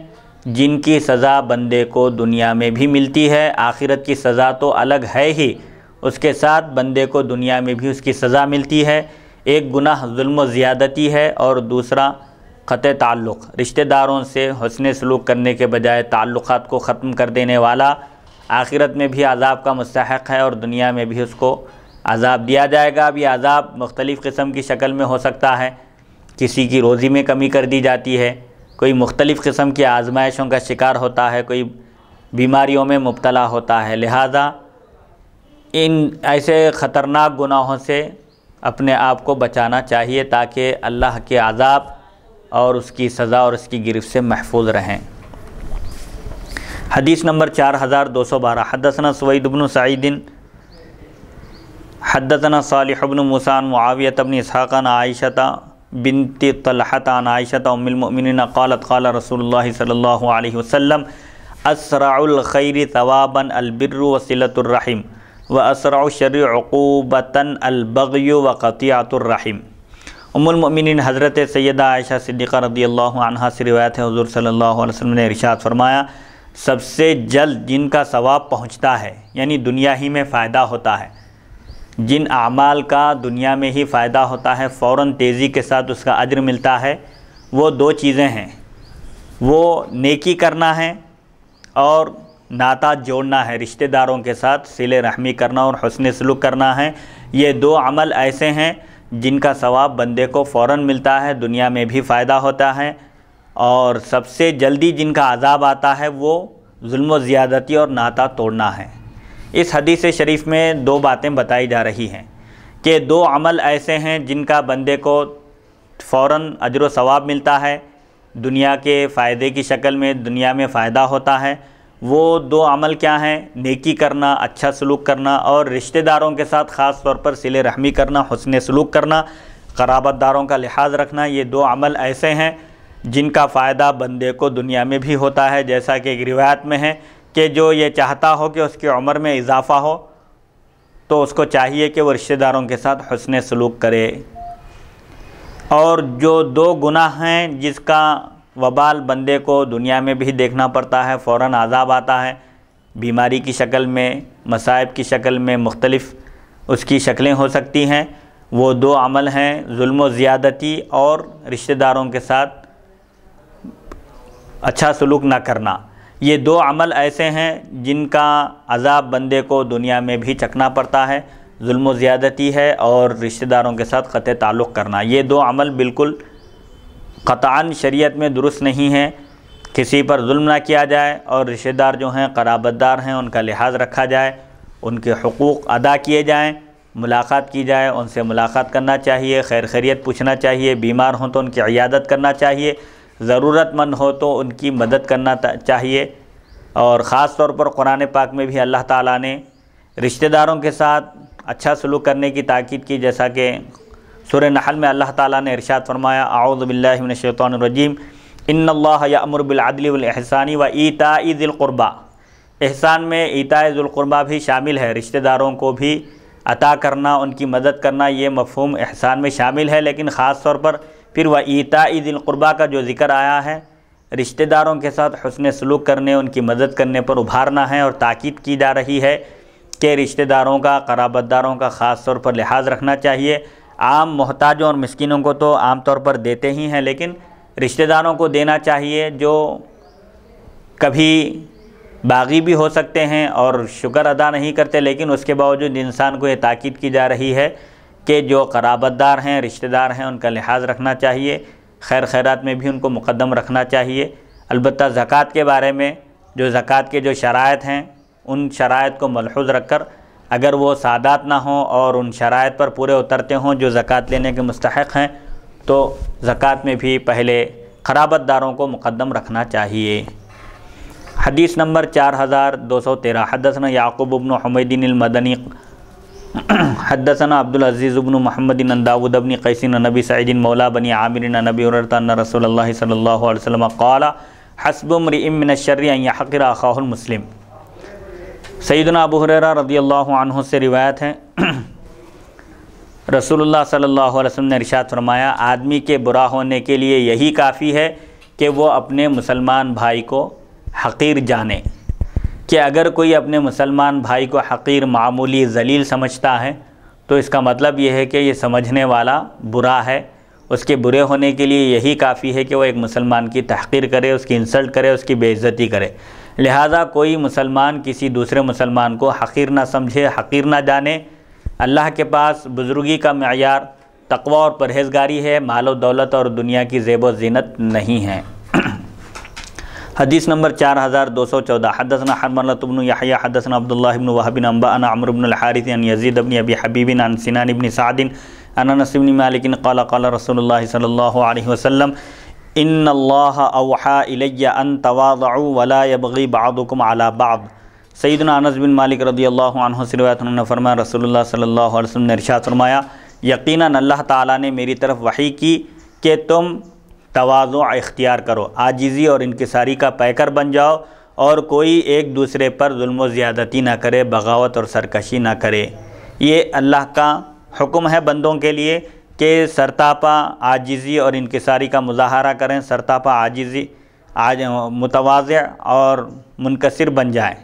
जिनकी सज़ा बंदे को दुनिया में भी मिलती है आखिरत की सज़ा तो अलग है ही उसके साथ बंदे को दुनिया में भी उसकी सज़ा मिलती है एक गुनाह जुल्म ज़्यादती है और दूसरा ख़त ताल्लुक़ रिश्तेदारों से हसन सलूक करने के बजाय ताल्लुक़ात को ख़त्म कर देने वाला आखिरत में भी आज़ाब का मुस्तक है और दुनिया में भी उसको आज़ाब दिया जाएगा अब यह आज़ाब मुख्तलिफ़ किस्म की शक्ल में हो सकता है किसी की रोज़ी में कमी कर दी जाती है कोई मुख्तलिफ़ किस्म की आजमाइशों का शिकार होता है कोई बीमारियों में मुबतला होता है लिहाजा इन ऐसे ख़तरनाक गुनाहों से अपने आप को बचाना चाहिए ताकि अल्लाह के आज़ाब और उसकी सज़ा और उसकी गिरफ़्त से महफूज रहें हदीस नंबर चार हज़ार दो सौ बारह हदसना सवैद अबन सईदिन हदसना सालबन मुसान मुआवियत अबन इसहाक़ान आयशत बिनती तलहतान आयशत उमिलमिन क़ालत क़ाल रसूल सल्ला वसम असराखैर तवाबन अलबिर वसीलतरिम व असराशरक़ूबता अलबग़ व क़तियातरिम उमुलमिन हज़रत सैदा आयशा सिद्दीक़ा रदी अल्लाह से रिवायत है हजूर सल्ला वसम ने इरशाद फरमाया सबसे जल्द जिनका सवाब पहुंचता है यानी दुनिया ही में फ़ायदा होता है जिन अमाल का दुनिया में ही फ़ायदा होता है फ़ौर तेज़ी के साथ उसका अजर मिलता है वो दो चीज़ें हैं वो नेकी करना है और नाता जोड़ना है रिश्तेदारों के साथ सिले रहमी करना और हसन सलूक करना है ये दो अमल ऐसे हैं जिनका सवाब बंदे को फ़ौर मिलता है दुनिया में भी फ़ायदा होता है और सबसे जल्दी जिनका अजाब आता है वो जुल्म ज़्यादती और नाता तोड़ना है इस हदीस शरीफ में दो बातें बताई जा रही हैं कि दो अमल ऐसे हैं जिनका बंदे को फ़ौर अजर सवाब मिलता है दुनिया के फ़ायदे की शक्ल में दुनिया में फ़ायदा होता है वो दो अमल क्या हैं नेकी करना अच्छा सलूक करना और रिश्तेदारों के साथ ख़ास तौर पर सिले रहमी करना हसन सलूक करना कराबतदारों का लिहाज रखना ये दो अमल ऐसे हैं जिनका फ़ायदा बंदे को दुनिया में भी होता है जैसा कि एक रिवायत में है कि जो ये चाहता हो कि उसकी उम्र में इजाफ़ा हो तो उसको चाहिए कि वो रिश्तेदारों के साथ हसन सलूक करे और जो दो गुनाह हैं जिसका वबाल बंदे को दुनिया में भी देखना पड़ता है फ़ौर आज़ाब आता है बीमारी की शक्ल में मसाइब की शक्ल में मुख्तलफ़ उसकी शक्लें हो सकती हैं वो दो अमल हैं जुल्म ज़्यादती और रिश्तेदारों के साथ अच्छा सलूक ना करना ये दो अमल ऐसे हैं जिनका अजाब बंदे को दुनिया में भी चखना पड़ता है जुल्म ज़्यादती है और रिश्तेदारों के साथ ख़त ताल्लुक़ करना ये दो अमल बिल्कुल क़तान शरीयत में दुरुस्त नहीं है किसी पर जुल्म ना किया जाए और रिश्तेदार जो हैं कराबतदार हैं उनका लिहाज रखा जाए उनके हकूक़ अदा किए जाएँ मुलाकात की जाए उनसे मुलाकात करना चाहिए खैर खैरियत पूछना चाहिए बीमार हों तो उनकी अयादत करना चाहिए ज़रूरतमंद हो तो उनकी मदद करना चाहिए और ख़ास तौर पर कुरान पाक में भी अल्लाह ताला ने रिश्तेदारों के साथ अच्छा सलूक करने की ताक़द की जैसा कि सुर नहल में अल्लाह ताला ने इरशाद फरमाया आउज़बिल्लिनशैतरजीम इन अल्लामरबिलदलसानी व ईताईदिलक़ुरबा एहसान में ईताईदिलक़ुरबा भी शामिल है रिश्तेदारों को भी अता करना उनकी मदद करना ये मफहम एहसान में शामिल है लेकिन ख़ास तौर पर फिर वह ईता दिल का जो ज़िक्र आया है रिश्तेदारों के साथ हसन सलूक करने उनकी मदद करने पर उभारना है और ताक़द की जा रही है कि रिश्तेदारों का कराबतदारों का ख़ास तौर पर लिहाज रखना चाहिए आम मोहताजों और मस्किनों को तो आम तौर पर देते ही हैं लेकिन रिश्तेदारों को देना चाहिए जो कभी बागी भी हो सकते हैं और शुक्र अदा नहीं करते लेकिन उसके बावजूद इंसान को ये ताक़द की जा रही है के जो कराबतदार हैं रिश्तेदार हैं उनका लिहाज रखना चाहिए खैर खैरात में भी उनको मुकदम रखना चाहिए अलबत् ज़क़़त के बारे में जो ज़क़़त के जो शरात हैं उन शरात को मलहूज रख कर अगर वो सादात ना हों और उन शराइ पर पूरे उतरते हों जो ज़क़़त लेने के मुस्तक हैं तो ज़क़़त में भी पहले खराबतदारों को मुकदम रखना चाहिए हदीस नंबर चार हज़ार दो सौ तेरह हदसन याकूब उबन हमदीन मदनी हदसना अब्दुल अजीज़ अबन महमद दाऊद अबन कैसिन नबी सईदिन मौला बनी आमिर नबी उरतान रसोल सल्ला वसम कौला हसबमरिमिन शर्र ख़ाहुलमसलिम सईदना अबू हुररा रदी से रिवायत है रसूलुल्लाह सल्लल्लाहु अलैहि ने इरशाद फरमाया आदमी के बुरा होने के लिए यही काफ़ी है कि वह अपने मुसलमान भाई को हकीर जाने कि अगर कोई अपने मुसलमान भाई को हकीर मामूली जलील समझता है तो इसका मतलब यह है कि ये समझने वाला बुरा है उसके बुरे होने के लिए यही काफ़ी है कि वह एक मुसलमान की तहकीर करे उसकी इंसल्ट करे उसकी बेइज्जती करे लिहाजा कोई मुसलमान किसी दूसरे मुसलमान को हकीर ना समझे हकीर ना जाने अल्लाह के पास बुज़ुर्गी का मैार तकवा और परहेज़गारी है मालो दौलत और दुनिया की जेब व जीनत नहीं है हदीस नंबर चार हज़ार दो सौ चौदह हदसना हरमतबन याहिया हदसना अब्दुल्लाबन वहबिन अम्बाना अमरबिन हारिथ अन यजीद अबनी अबी हबीबिन अन सिनान इबन सादिन अनसिबन मालिकिन कल कल रसोल सल्ला वसम इन अवहा अन तवाज़ु वला यबगी बादुकुम अला बाद सईदना अनस बिन मालिक रदी अल्लाह से रवायत उन्होंने ने इरशाद फरमाया यकीन अल्लाह ताला ने मेरी तरफ वही की कि तुम तोज़ो इख्तियार करो आजिज़ी और इनकसारी का पैकर बन जाओ और कोई एक दूसरे पर म ज़्यादती ना करे बगावत और सरकशी ना करे ये अल्लाह का हुक्म है बंदों के लिए कि सरतापा आजिज़ी और इनकसारी का मुजाहरा करें सरतापा आजिज़ी आज मुतवाज़ और मुनकसर बन जाएँ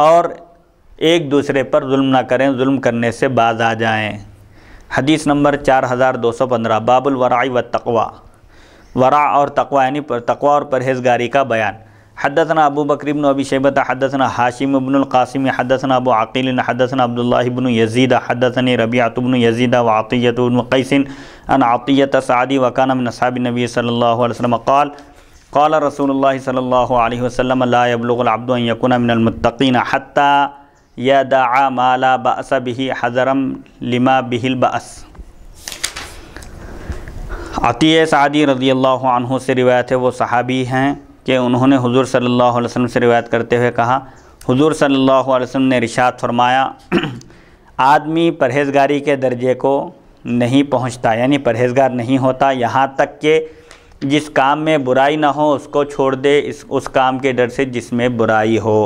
और एक दूसरे पर म ना करें म करने से बाज आ जाएँ हदीस नंबर चार हज़ार दो सौ पंद्रह बाबुलवराई व तकवा वरा और तकवा यानी तकवा और परहेजगारी का बयान हदसना अबू बकरबन अबी शैबत हदसना हाशिम अबनकासिम हदसना अबू आकिल हदसना अब्दुल्लाबन यजीद हदसनी रबियातबन यजीद वातियतबन कैसिन अन सादी वकान नसाब नबी सल्ला कॉल कॉल रसूल सल्ला वसम लाबलबदयकुन मिनमतकीन हती यदा माला बसबिही हजरम लिमा बिहिल बस अतीय सादी रज़ी अल्लाह से रिवायत है वो सहाबी हैं कि उन्होंने हुजूर सल्लल्लाहु अलैहि वसल्लम से रिवायत करते हुए कहा हुजूर सल्लल्लाहु अलैहि वसल्लम ने रिशात फरमाया (clears throat) आदमी परहेजगारी के दर्जे को नहीं पहुंचता यानी परहेजगार नहीं होता यहाँ तक कि जिस काम में बुराई ना हो उसको छोड़ दे इस उस काम के डर से जिसमें बुराई हो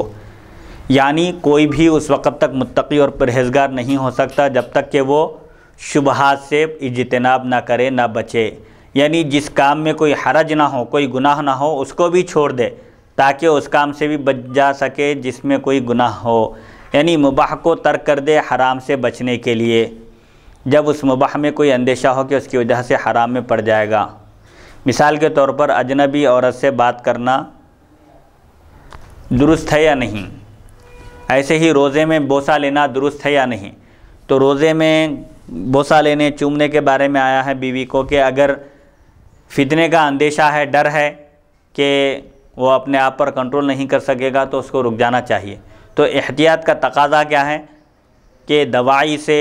यानी कोई भी उस वक़्त तक मुत्तकी और परहेजगार नहीं हो सकता जब तक कि वो शुबहत से इजतनाब ना करे ना बचे यानी जिस काम में कोई हरज ना हो कोई गुनाह ना हो उसको भी छोड़ दे ताकि उस काम से भी बच जा सके जिसमें कोई गुनाह हो यानी मुबाह को तर्क कर दे हराम से बचने के लिए जब उस मुबाह में कोई अंदेशा हो कि उसकी वजह से हराम में पड़ जाएगा मिसाल के तौर पर अजनबी औरत से बात करना दुरुस्त है या नहीं ऐसे ही रोज़े में बोसा लेना दुरुस्त है या नहीं तो रोज़े में बोसा लेने चूमने के बारे में आया है बीवी को कि अगर फितने का अंदेशा है डर है कि वो अपने आप पर कंट्रोल नहीं कर सकेगा तो उसको रुक जाना चाहिए तो एहतियात का तकाजा क्या है कि दवाई से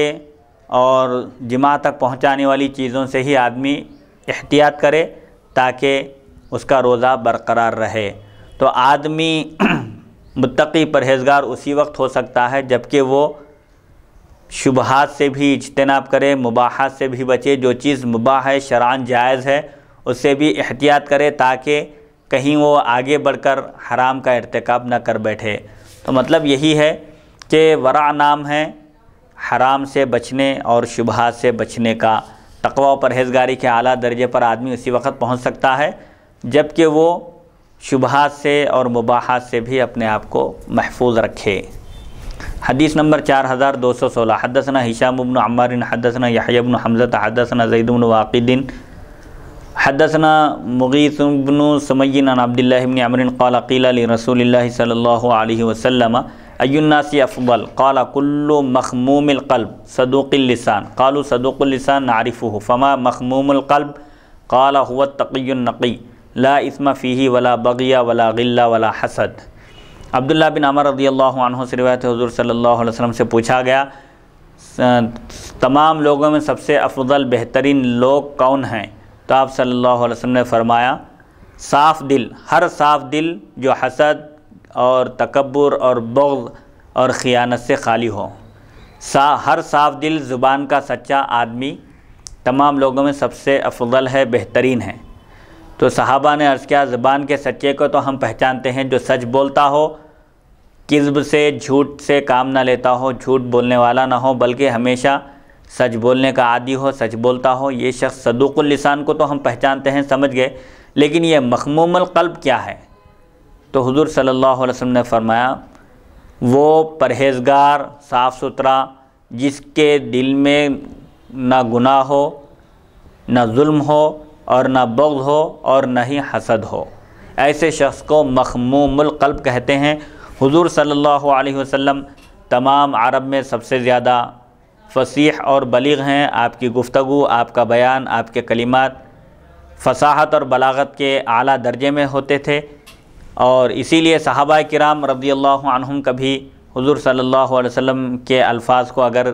और जिमा तक पहुंचाने वाली चीज़ों से ही आदमी एहतियात करे ताकि उसका रोज़ा बरकरार रहे तो आदमी (clears throat) मुत्तकी परहेजगार उसी वक्त हो सकता है जबकि वो शुबहात से भी इजतनाब करें मुबाहत से भी बचे जो चीज़ मुबाह है शरान जायज़ है उससे भी एहतियात करें ताकि कहीं वो आगे बढ़कर हराम का इरतकब न कर बैठे तो मतलब यही है कि वरा नाम है हराम से बचने और शुबहात से बचने का तकवा परहेजगारी के अला दर्जे पर आदमी उसी वक्त पहुँच सकता है जबकि वो शुबहात से और मुबाहत से भी अपने आप को महफूज रखे हदीस नंबर चार हज़ार दो सौ सोलह हदसना हिशाम अबन अम्मारिन हदसना याबन हमजत हदसना जईदन वाक़िदिन हदसना मुगीसबन समयन अब्दिल्लाबन अमरिन कौल रसूल सल्ला वसलम अयुन्नासी अफबल कौल कुल्लु मखमूमकल्ब सदुक़ल्लिसान कालू सदुक़ल्लिसान नारिफ़ु फ़मा मखमूमकल्ब कौल हुआ तक़ी नक़ी ला इसमा फ़ी वला बगिया वला गिल्ला वला हसद अब्दुल्ला बिन अमर रदी अल्लाह से रिवायत हजूर सल्ला वसम से पूछा गया तमाम लोगों में सबसे अफजल बेहतरीन लोग कौन हैं तो आप सल्लल्लाहु वसम ने फरमाया साफ़ दिल हर साफ़ दिल जो हसद और तकबर और बग और ख़ियानत से खाली हो सा हर साफ़ दिल ज़ुबान का सच्चा आदमी तमाम लोगों में सबसे अफजल है बेहतरीन है तो सहाबा ने अर्ज़ किया ज़ुबान के सच्चे को तो हम पहचानते हैं जो सच बोलता हो किस्ब से झूठ से काम ना लेता हो झूठ बोलने वाला ना हो बल्कि हमेशा सच बोलने का आदि हो सच बोलता हो ये शख्स सदुक़ुल्लिसान को तो हम पहचानते हैं समझ गए लेकिन ये मखमूमल कल्ब क्या है तो हुजूर सल्लल्लाहु अलैहि वसल्लम ने फरमाया वो परहेजगार साफ़ सुथरा जिसके दिल में ना गुनाह हो ना जुल्म हो और ना बग्ज़ हो और ना ही हसद हो ऐसे शख्स को मखमूमल कल्ब कहते हैं हुजूर सल्लल्लाहु अलैहि वसल्लम तमाम अरब में सबसे ज़्यादा फसीह और बलीग हैं आपकी गुफ्तु आपका बयान आपके कलिमात फसाहत और बलागत के आला दर्जे में होते थे और इसीलिए सहाबा किराम रदी कभी हुजूर सल्लल्लाहु अलैहि वसल्लम के अल्फाज को अगर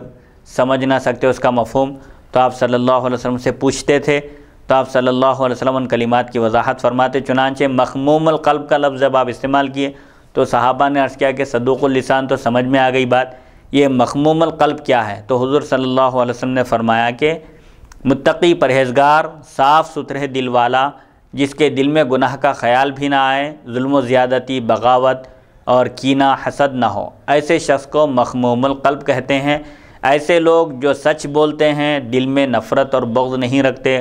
समझ ना सकते उसका मफहम तो आप सल्लल्लाहु अलैहि वसल्लम से पूछते थे तो आप सल्लल्लाहु अलैहि वसल्लम उन कलिमात की वजाहत फरमाते चुनानचे मखमूम कल्ब का लफ्ज़ जब आप इस्तेमाल किए तो सहाबा ने अर्ज़ किया कि सदुक़ुल्लिसान तो समझ में आ गई बात ये मखमूमल कल्ब क्या है तो हुज़ुर सल्लल्लाहु अलैहि वसल्लम ने फरमाया कि मुत्तकी परहेजगार साफ़ सुथरे दिल वाला जिसके दिल में गुनाह का ख्याल भी ना आए जुल्म ज़्यादती बगावत और कीना हसद ना हो ऐसे शख्स को मखमूमल कल्ब कहते हैं ऐसे लोग जो सच बोलते हैं दिल में नफ़रत और बग्ज नहीं रखते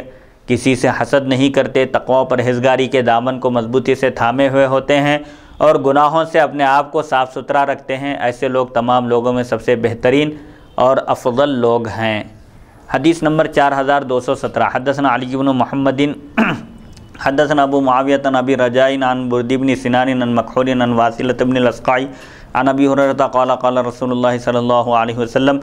किसी से हसद नहीं करते तकवा परहेजगारी के दामन को मजबूती से थामे हुए होते हैं और गुनाहों से अपने आप को साफ़ सुथरा रखते हैं ऐसे लोग तमाम लोगों में सबसे बेहतरीन और अफजल लोग हैं हदीस नंबर चार हज़ार दो सौ सत्रह हदसन अलीबन महमदिन (clears throat) हदसन अबू मावियतन अबी रजाइन अन बुरदीबन सिनान अन मखोरिन अन वासिलतबन लस्काई अन अबी हुररता रसोल कौला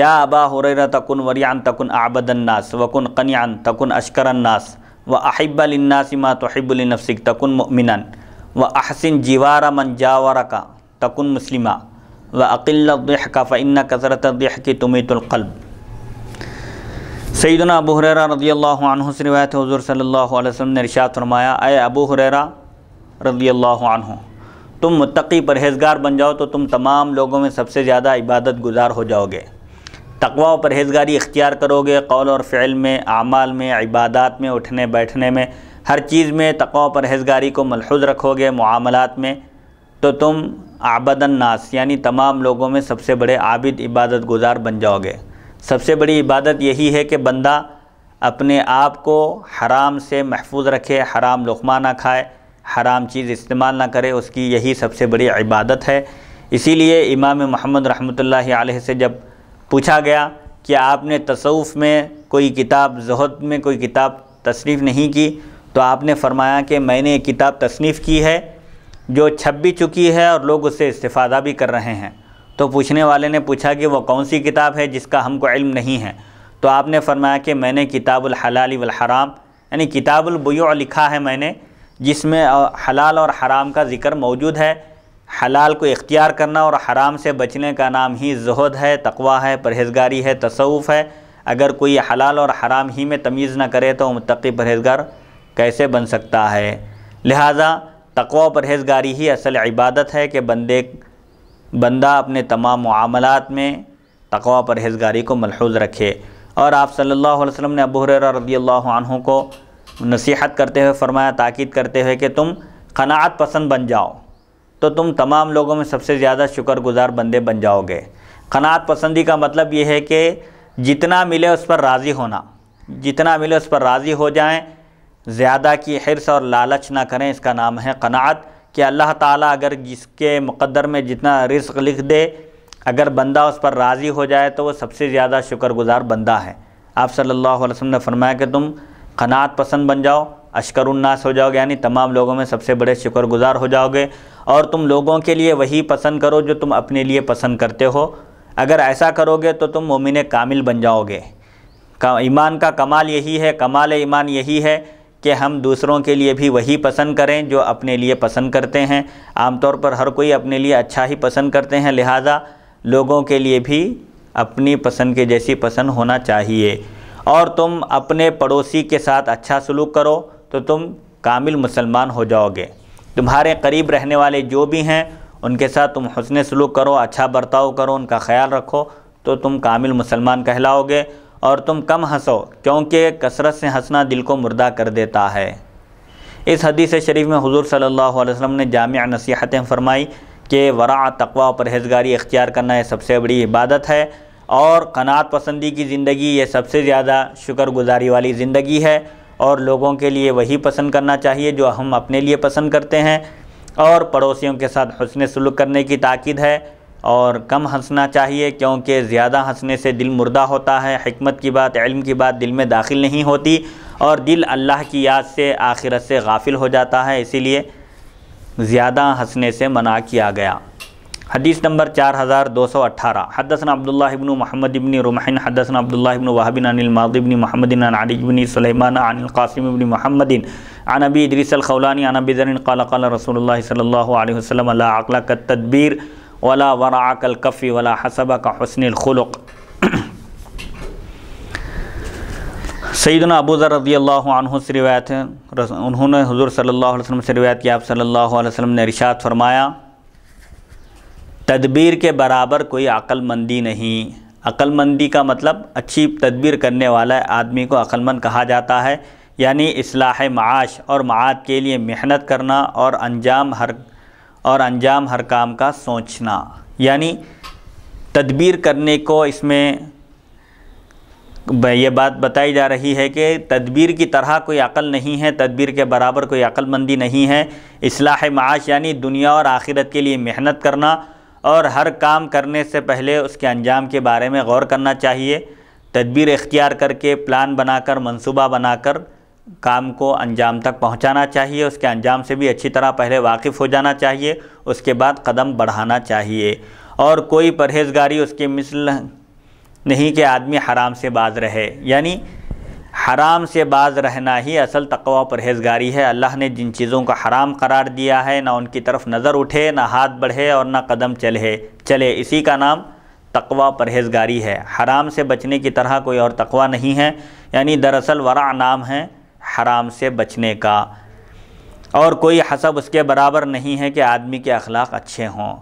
या अबा हुररा तकुन वरियान तकन आबदन्नास वकुन कनियान तकुन अशकरन्नास व तो तहिब्बुलनफसिक तकन मिनन व अहसिन जीवार मन जावर का तकन मुस्लिमा व अकिल्लह का फ़ैन कसरत दह की तुमितुल्कल्ब सईदना अबू हुररा रज़ी अल्लाह से रिवायत हजूर सल्लल्लाहु अलैहि वसल्लम ने इरशाद फरमाया ए अबू हुररा रदी अल्लाह तुम मुतकी परहेजगार बन जाओ तो तुम तमाम लोगों में सबसे ज़्यादा इबादत गुजार हो जाओगे तकवा और परहेजगारी इख्तियार करोगे कौल और फ़ैल में आमाल में इबादत में उठने बैठने में हर चीज़ में तकवा परहेजगारी को मलहूज रखोगे मामलत में तो तुम नास यानी तमाम लोगों में सबसे बड़े आबिद इबादत गुजार बन जाओगे सबसे बड़ी इबादत यही है कि बंदा अपने आप को हराम से महफूज रखे हराम लुकमा ना खाए हराम चीज़ इस्तेमाल ना करे उसकी यही सबसे बड़ी इबादत है इसीलिए इमाम महमद रहमत अलैहि से जब पूछा गया कि आपने तसवुफ़ में कोई किताब जहद में कोई किताब तशरीफ़ नहीं की तो आपने फरमाया कि मैंने ये किताब तसनीफ़ की है जो छप भी चुकी है और लोग उससे इस्तेफादा भी कर रहे हैं तो पूछने वाले ने पूछा कि वो कौन सी किताब है जिसका हमको इल्म नहीं है तो आपने फरमाया कि मैंने किताबुल हलाल वल हराम यानी किताबुल बुयो लिखा है मैंने जिसमें हलाल और हराम का ज़िक्र मौजूद है हलाल को इख्तियार करना और हराम से बचने का नाम ही जहद है तकवा है परहेज़गारी है तसवुफ़ है अगर कोई हलाल और हराम ही में तमीज़ ना करे तो मतकी परहेज़गार कैसे बन सकता है लिहाजा तकवा परहेजगारी ही असल इबादत है कि बंदे बंदा अपने तमाम मामलात में तकवा परहेजगारी को मलहूज रखे और आप सल्लल्लाहु अलैहि वसल्लम ने अबू हुरैरा रज़ियल्लाहु अन्हु को नसीहत करते हुए फरमाया ताक़द करते हुए कि तुम खनात पसंद बन जाओ तो तुम तमाम लोगों में सबसे ज़्यादा शुक्रगुजार बंदे बन जाओगे क़नात पसंदी का मतलब ये है कि जितना मिले उस पर राज़ी होना जितना मिले उस पर राज़ी हो जाएँ ज़्यादा की हिरस और लालच ना करें इसका नाम है कनात कि अल्लाह ताला अगर जिसके मुकद्दर में जितना रिस्क लिख दे अगर बंदा उस पर राज़ी हो जाए तो वो सबसे ज़्यादा शुक्रगुजार बंदा है आप सल्लल्लाहु अलैहि वसल्लम ने फरमाया कि तुम कनात पसंद बन जाओ अशकरुन्नास हो जाओगे यानी तमाम लोगों में सबसे बड़े शुक्रगुजार हो जाओगे और तुम लोगों के लिए वही पसंद करो जो तुम अपने लिए पसंद करते हो अगर ऐसा करोगे तो तुम मोमिन कामिल बन जाओगे का ईमान का कमाल यही है कमाल ईमान यही है कि हम दूसरों के लिए भी वही पसंद करें जो अपने लिए पसंद करते हैं आमतौर पर हर कोई अपने लिए अच्छा ही पसंद करते हैं लिहाजा लोगों के लिए भी अपनी पसंद के जैसी पसंद होना चाहिए और तुम अपने पड़ोसी के साथ अच्छा सलूक करो तो तुम कामिल मुसलमान हो जाओगे तुम्हारे करीब रहने वाले जो भी हैं उनके साथ तुम हसन सलूक करो अच्छा बर्ताव करो उनका ख्याल रखो तो तुम कामिल मुसलमान कहलाओगे और तुम कम हंसो क्योंकि कसरत से हंसना दिल को मुर्दा कर देता है इस हदीस शरीफ में हुजूर सल्लल्लाहु अलैहि वसल्लम ने जामिया नसीहतें फरमाई कि वरा तकवा और परहेजगारी इख्तियार करना यह सबसे बड़ी इबादत है और कनात पसंदी की ज़िंदगी ये सबसे ज़्यादा शुक्रगुजारी वाली ज़िंदगी है और लोगों के लिए वही पसंद करना चाहिए जो हम अपने लिए पसंद करते हैं और पड़ोसियों के साथ हसन सलूक करने की ताक़द है और कम हंसना चाहिए क्योंकि ज़्यादा हंसने से दिल मुर्दा होता है हमत की बात इल्म की बात दिल में दाखिल नहीं होती और दिल अल्लाह की याद से आखिरत से गाफिल हो जाता है इसीलिए ज़्यादा हंसने से मना किया गया हदीस नंबर चार हज़ार दो सौ अट्ठारह हदसन अब्दुल्ला इबन महमद इबन रुमहन हदसन अब्दुल्ला इबन वाहबिन अनिलमाद इबन महमदिन अनबिन सलेमान अनिलकासिम इबन महमदिन अनबी इदरीसल खौलानी अनबी जरिन कल कल रसूल सल्ला वसलम अला अकला का तदबीर वला वराकल कफ़ी वला हसब का हसनखलुक़ सईदना अबू रजी अल्लाह से रिवायत है उन्होंने हजूर सल्लल्लाहु अलैहि वसल्लम से रिवायत की आप सल्लल्लाहु अलैहि वसल्लम ने इरशाद फरमाया तदबीर के बराबर कोई अक्लमंदी नहीं अक्लमंदी का मतलब अच्छी तदबीर करने वाला आदमी को अक्लमंद कहा जाता है यानी असलाह माश और माद के लिए मेहनत करना और अंजाम हर और अंजाम हर काम का सोचना यानी तदबीर करने को इसमें ये बात बताई जा रही है कि तदबीर की तरह कोई अकल नहीं है तदबीर के बराबर कोई अक्लमंदी नहीं है इसलाह माश यानी दुनिया और आखिरत के लिए मेहनत करना और हर काम करने से पहले उसके अंजाम के बारे में गौर करना चाहिए तदबीर इख्तियार करके प्लान बनाकर मंसूबा बनाकर काम को अंजाम तक पहुंचाना चाहिए उसके अंजाम से भी अच्छी तरह पहले वाकिफ़ हो जाना चाहिए उसके बाद कदम बढ़ाना चाहिए और कोई परहेजगारी उसके मिसल नहीं कि आदमी हराम से बाज रहे यानी हराम से बाज रहना ही असल तकवा परहेजगारी है अल्लाह ने जिन चीज़ों का हराम करार दिया है ना उनकी तरफ नज़र उठे ना हाथ बढ़े और ना कदम चले चले इसी का नाम तकवा परहेजगारी है हराम से बचने की तरह कोई और तकवा नहीं है यानी दरअसल वरा नाम है हराम से बचने का और कोई हसब उसके बराबर नहीं है कि आदमी के अखलाक अच्छे हों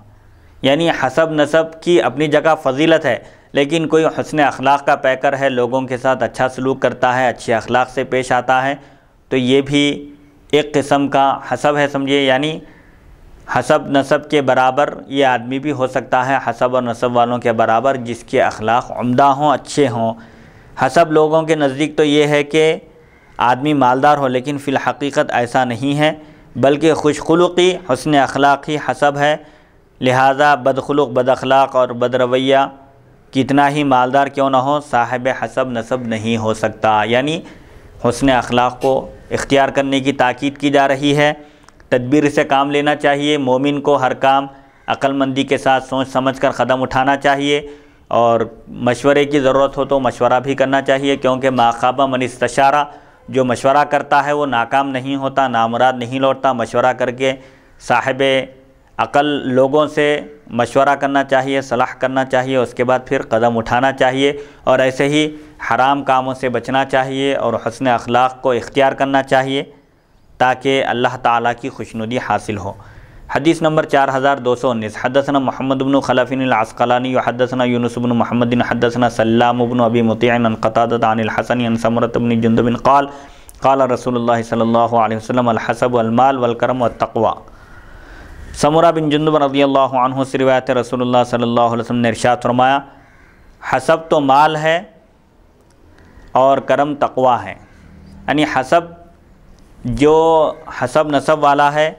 यानी हसब नसब की अपनी जगह फजीलत है लेकिन कोई हसन अखलाक का पैकर है लोगों के साथ अच्छा सलूक करता है अच्छे अखलाक से पेश आता है तो ये भी एक किस्म का हसब है समझिए यानी हसब नसब के बराबर ये आदमी भी हो सकता है हसब और नसब वालों के बराबर जिसके अखलाक उमदा हों अच्छे हों हसब लोगों के नज़दीक तो ये है कि आदमी मालदार हो लेकिन फ़िल हकीकत ऐसा नहीं है बल्कि खुशखलुकी हसन अखलाक ही हसब है लिहाजा बदखलुक अखलाक और बदरवैया कितना ही मालदार क्यों ना हो साहब हसब नसब नहीं हो सकता यानी हसन अखलाक को इख्तियार करने की ताक़द की जा रही है तदबीर से काम लेना चाहिए मोमिन को हर काम अक्लमंदी के साथ सोच समझ कर क़दम उठाना चाहिए और मशवरे की ज़रूरत हो तो मशवरा भी करना चाहिए क्योंकि माखाबा मनस्तशारा जो मशवरा करता है वो नाकाम नहीं होता नामराद नहीं लौटता मशवरा करके साहिब अकल लोगों से मशवरा करना चाहिए सलाह करना चाहिए उसके बाद फिर कदम उठाना चाहिए और ऐसे ही हराम कामों से बचना चाहिए और हसन अखलाक़ को इख्तियार करना चाहिए ताकि अल्लाह ताला की खुशनुदी हासिल हो हदीस नंबर चार हज़ार दो सौ उन्नीस हदसना मोहम्मद बन खलफ़िनलासकलानी हदसना यूनुस बिन मोहम्मदिन हदसना सल्लाम अबी मुतियान कतादत अनिल हसन अनसमरत जुंदबिन कल कल रसूल सल्हसम वसलम अलमाल वलकरम तकवा समरा बिन जुंदब रजी अल्लाह से रिवायत रसोल्ला सल्ला वसम ने फरमाया हसब तो माल है और करम तकवा है यानी हसब जो हसब नसब वाला है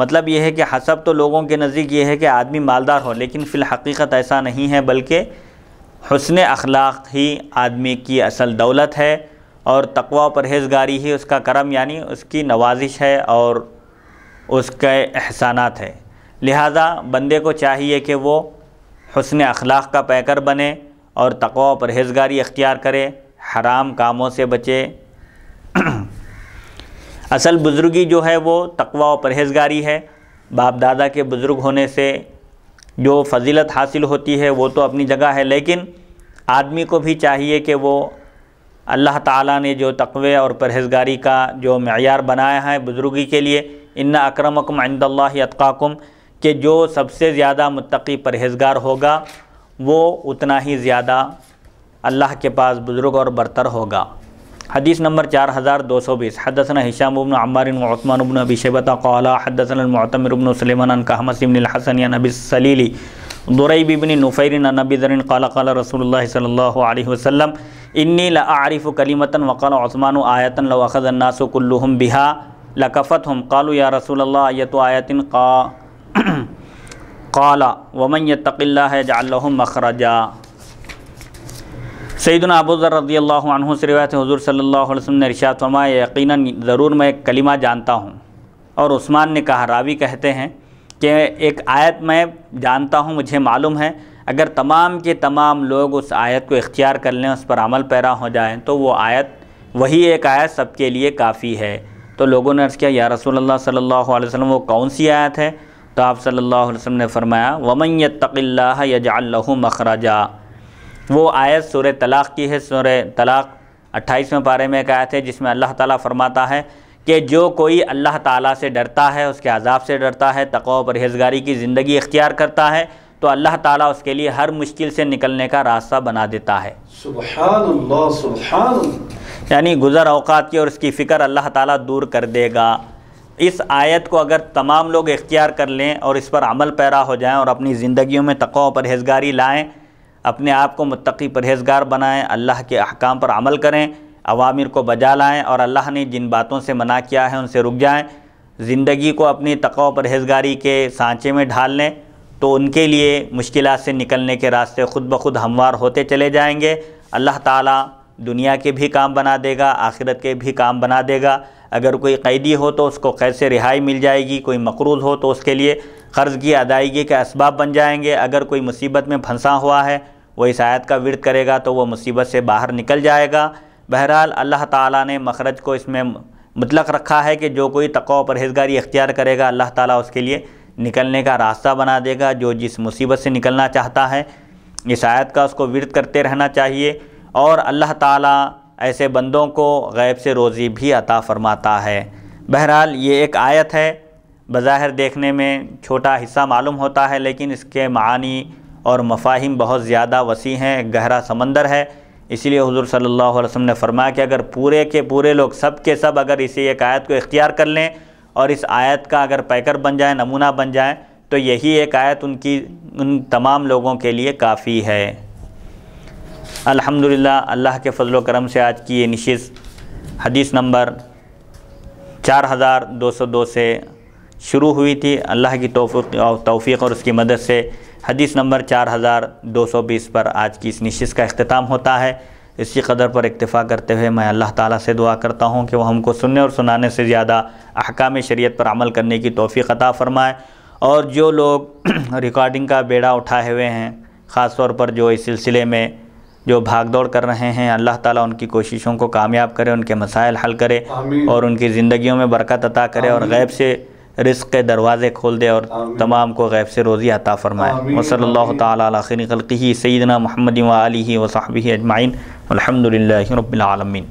मतलब यह है कि हसब हाँ, तो लोगों के नज़दीक ये है कि आदमी मालदार हो लेकिन फ़िलहकीकत ऐसा नहीं है बल्कि हसन अखलाक ही आदमी की असल दौलत है और तकवा परहेजगारी ही उसका करम यानी उसकी नवाजिश है और उसके एहसानात है लिहाजा बंदे को चाहिए कि वो हसन अखलाक का पैकर बने और तकवा परहेजगारी अख्तियार करे हराम कामों से बचे (clears throat) असल बुज़ुर्गी जो है वो तकवा और परहेजगारी है बाप दादा के बुज़ुर्ग होने से जो फजीलत हासिल होती है वो तो अपनी जगह है लेकिन आदमी को भी चाहिए कि वो अल्लाह ताला ने जो तकवे और परहेजगारी का जो मैार बनाया है बुज़ुर्गी के लिए इन्ना अक्रमकम इंदल्ला अतकाकुम के जो सबसे ज़्यादा मतकी परहेजगार होगा वो उतना ही ज़्यादा अल्लाह के पास बुज़ुर्ग और बरतर होगा हदीस नंबर चार हज़ार दो सौ बीस हदसन हिशाम उबन अम्मारिन वस्मान उबन अबी शबत कौला हदसन अलमतमर उबन सलेमान कहमसिबनहसन नबीसलीली दुरैब इबन नुफ़ैर नबी ज़रिन कला कला रसूल सल्लल्लाहु अलैहि वसल्लम इन्नी लआरिफ़ कलीमतन वक़ल ओस्मान आयतन लखज़न्नासकुल्लुम बिहा लकफ़त हम कालू या रसूल अयत आयतिन का (clears throat) काला वमन यतक़ल्ला है जाम मखरजा सईदन आबूज़र रदी अल्लाह से रिवायत हजूर सल्ला वसम ने इरशाद फरमा यकीन ज़रूर मैं एक कलिमा जानता हूँ और उस्मान ने कहा रावी कहते हैं कि एक आयत मैं जानता हूँ मुझे मालूम है अगर तमाम के तमाम लोग उस आयत को इख्तियार कर लें उस पर अमल पैरा हो जाए तो वो आयत वही एक आयत सबके लिए काफ़ी है तो लोगों ने अर्ज़ किया या रसूल अल्लाह सल्लल्लाहु अलैहि वसल्लम वो कौन सी आयत है तो आप सल्लल्लाहु अलैहि वसल्लम ने फरमाया वमन यतल्ला यजाल मखराजा वो आयत सूर तलाक़ की है सूर तलाक़ अट्ठाईसवें पारे में एक आयत है जिसमें अल्लाह ताला फरमाता है कि जो कोई अल्लाह ताला से डरता है उसके अजाब से डरता है तकवा परहेजगारी की ज़िंदगी इख्तियार करता है तो अल्लाह ताला उसके लिए हर मुश्किल से निकलने का रास्ता बना देता है यानी गुज़र अवकात की और उसकी फ़िक्र अल्लाह ताला दूर कर देगा इस आयत को अगर तमाम लोग इख्तियार कर लें और इस पर अमल पैरा हो जाएं और अपनी ज़िंदगियों में तकवा परहेजगारी लाएँ अपने आप को मतकी परहेजगार बनाएं अल्लाह के अहकाम पर अमल करें अवामिर को बजा लाएँ और अल्लाह ने जिन बातों से मना किया है उनसे रुक जाएँ ज़िंदगी को अपनी तकवा परहेजगारी के सांचे में ढाल लें तो उनके लिए मुश्किल से निकलने के रास्ते ख़ुद ब खुद हमवार होते चले जाएंगे अल्लाह ताला दुनिया के भी काम बना देगा आखिरत के भी काम बना देगा अगर कोई कैदी हो तो उसको कैसे रिहाई मिल जाएगी कोई मकरूज हो तो उसके लिए कर्ज़ की अदायगी के इसबाब बन जाएंगे अगर कोई मुसीबत में फंसा हुआ है वो इस आयत का विरत करेगा तो वो मुसीबत से बाहर निकल जाएगा बहरहाल अल्लाह ताला ने मखरज को इसमें मतलब रखा है कि जो कोई तकवा परहेजगारी इख्तियार करेगा अल्लाह ताला उसके लिए निकलने का रास्ता बना देगा जो जिस मुसीबत से निकलना चाहता है इस आयत का उसको विरत करते रहना चाहिए और अल्लाह ताला ऐसे बंदों को गैब से रोज़ी भी अता फ़रमाता है बहरहाल ये एक आयत है बज़ाहिर देखने में छोटा हिस्सा मालूम होता है लेकिन इसके मानी और मफाहिम बहुत ज़्यादा वसी हैं गहरा समंदर है इसलिए हुजूर सल्लल्लाहु अलैहि वसल्लम ने फरमाया कि अगर पूरे के पूरे लोग सब के सब अगर इसी एक आयत को इख्तियार कर लें और इस आयत का अगर पैकर बन जाए नमूना बन जाए तो यही एक आयत उनकी उन तमाम लोगों के लिए काफ़ी है अल्हम्दुलिल्लाह अल्लाह के फजल करम से आज की ये नशिस हदीस नंबर दो से शुरू हुई थी अल्लाह की तोफ़ी और उसकी मदद से हदीस नंबर 4220 पर आज की इस निशिस का अख्ताम होता है इसी कदर पर इक्तफ़ा करते हुए मैं अल्लाह ताला से दुआ करता हूँ कि वह हमको सुनने और सुनाने से ज़्यादा अहकाम शरीयत पर अमल करने की तोफ़ी अता फ़रमाए और जो लोग (clears throat) रिकॉर्डिंग का बेड़ा उठाए हुए हैं ख़ास तौर पर जो इस सिलसिले में जो भाग दौड़ कर रहे हैं अल्लाह ताला उनकी कोशिशों को कामयाब करे उनके मसाइल हल करे और उनकी ज़िंदगियों में बरकत अता करे और गैब से रिस्क के दरवाज़े खोल दे और तमाम को गैब से रोज़ी अता फ़रमाए वसल्ला तखिन ही सैदना महमदिन वाली वसाबी अजमाइन अलहमदिल्लाबिलमिन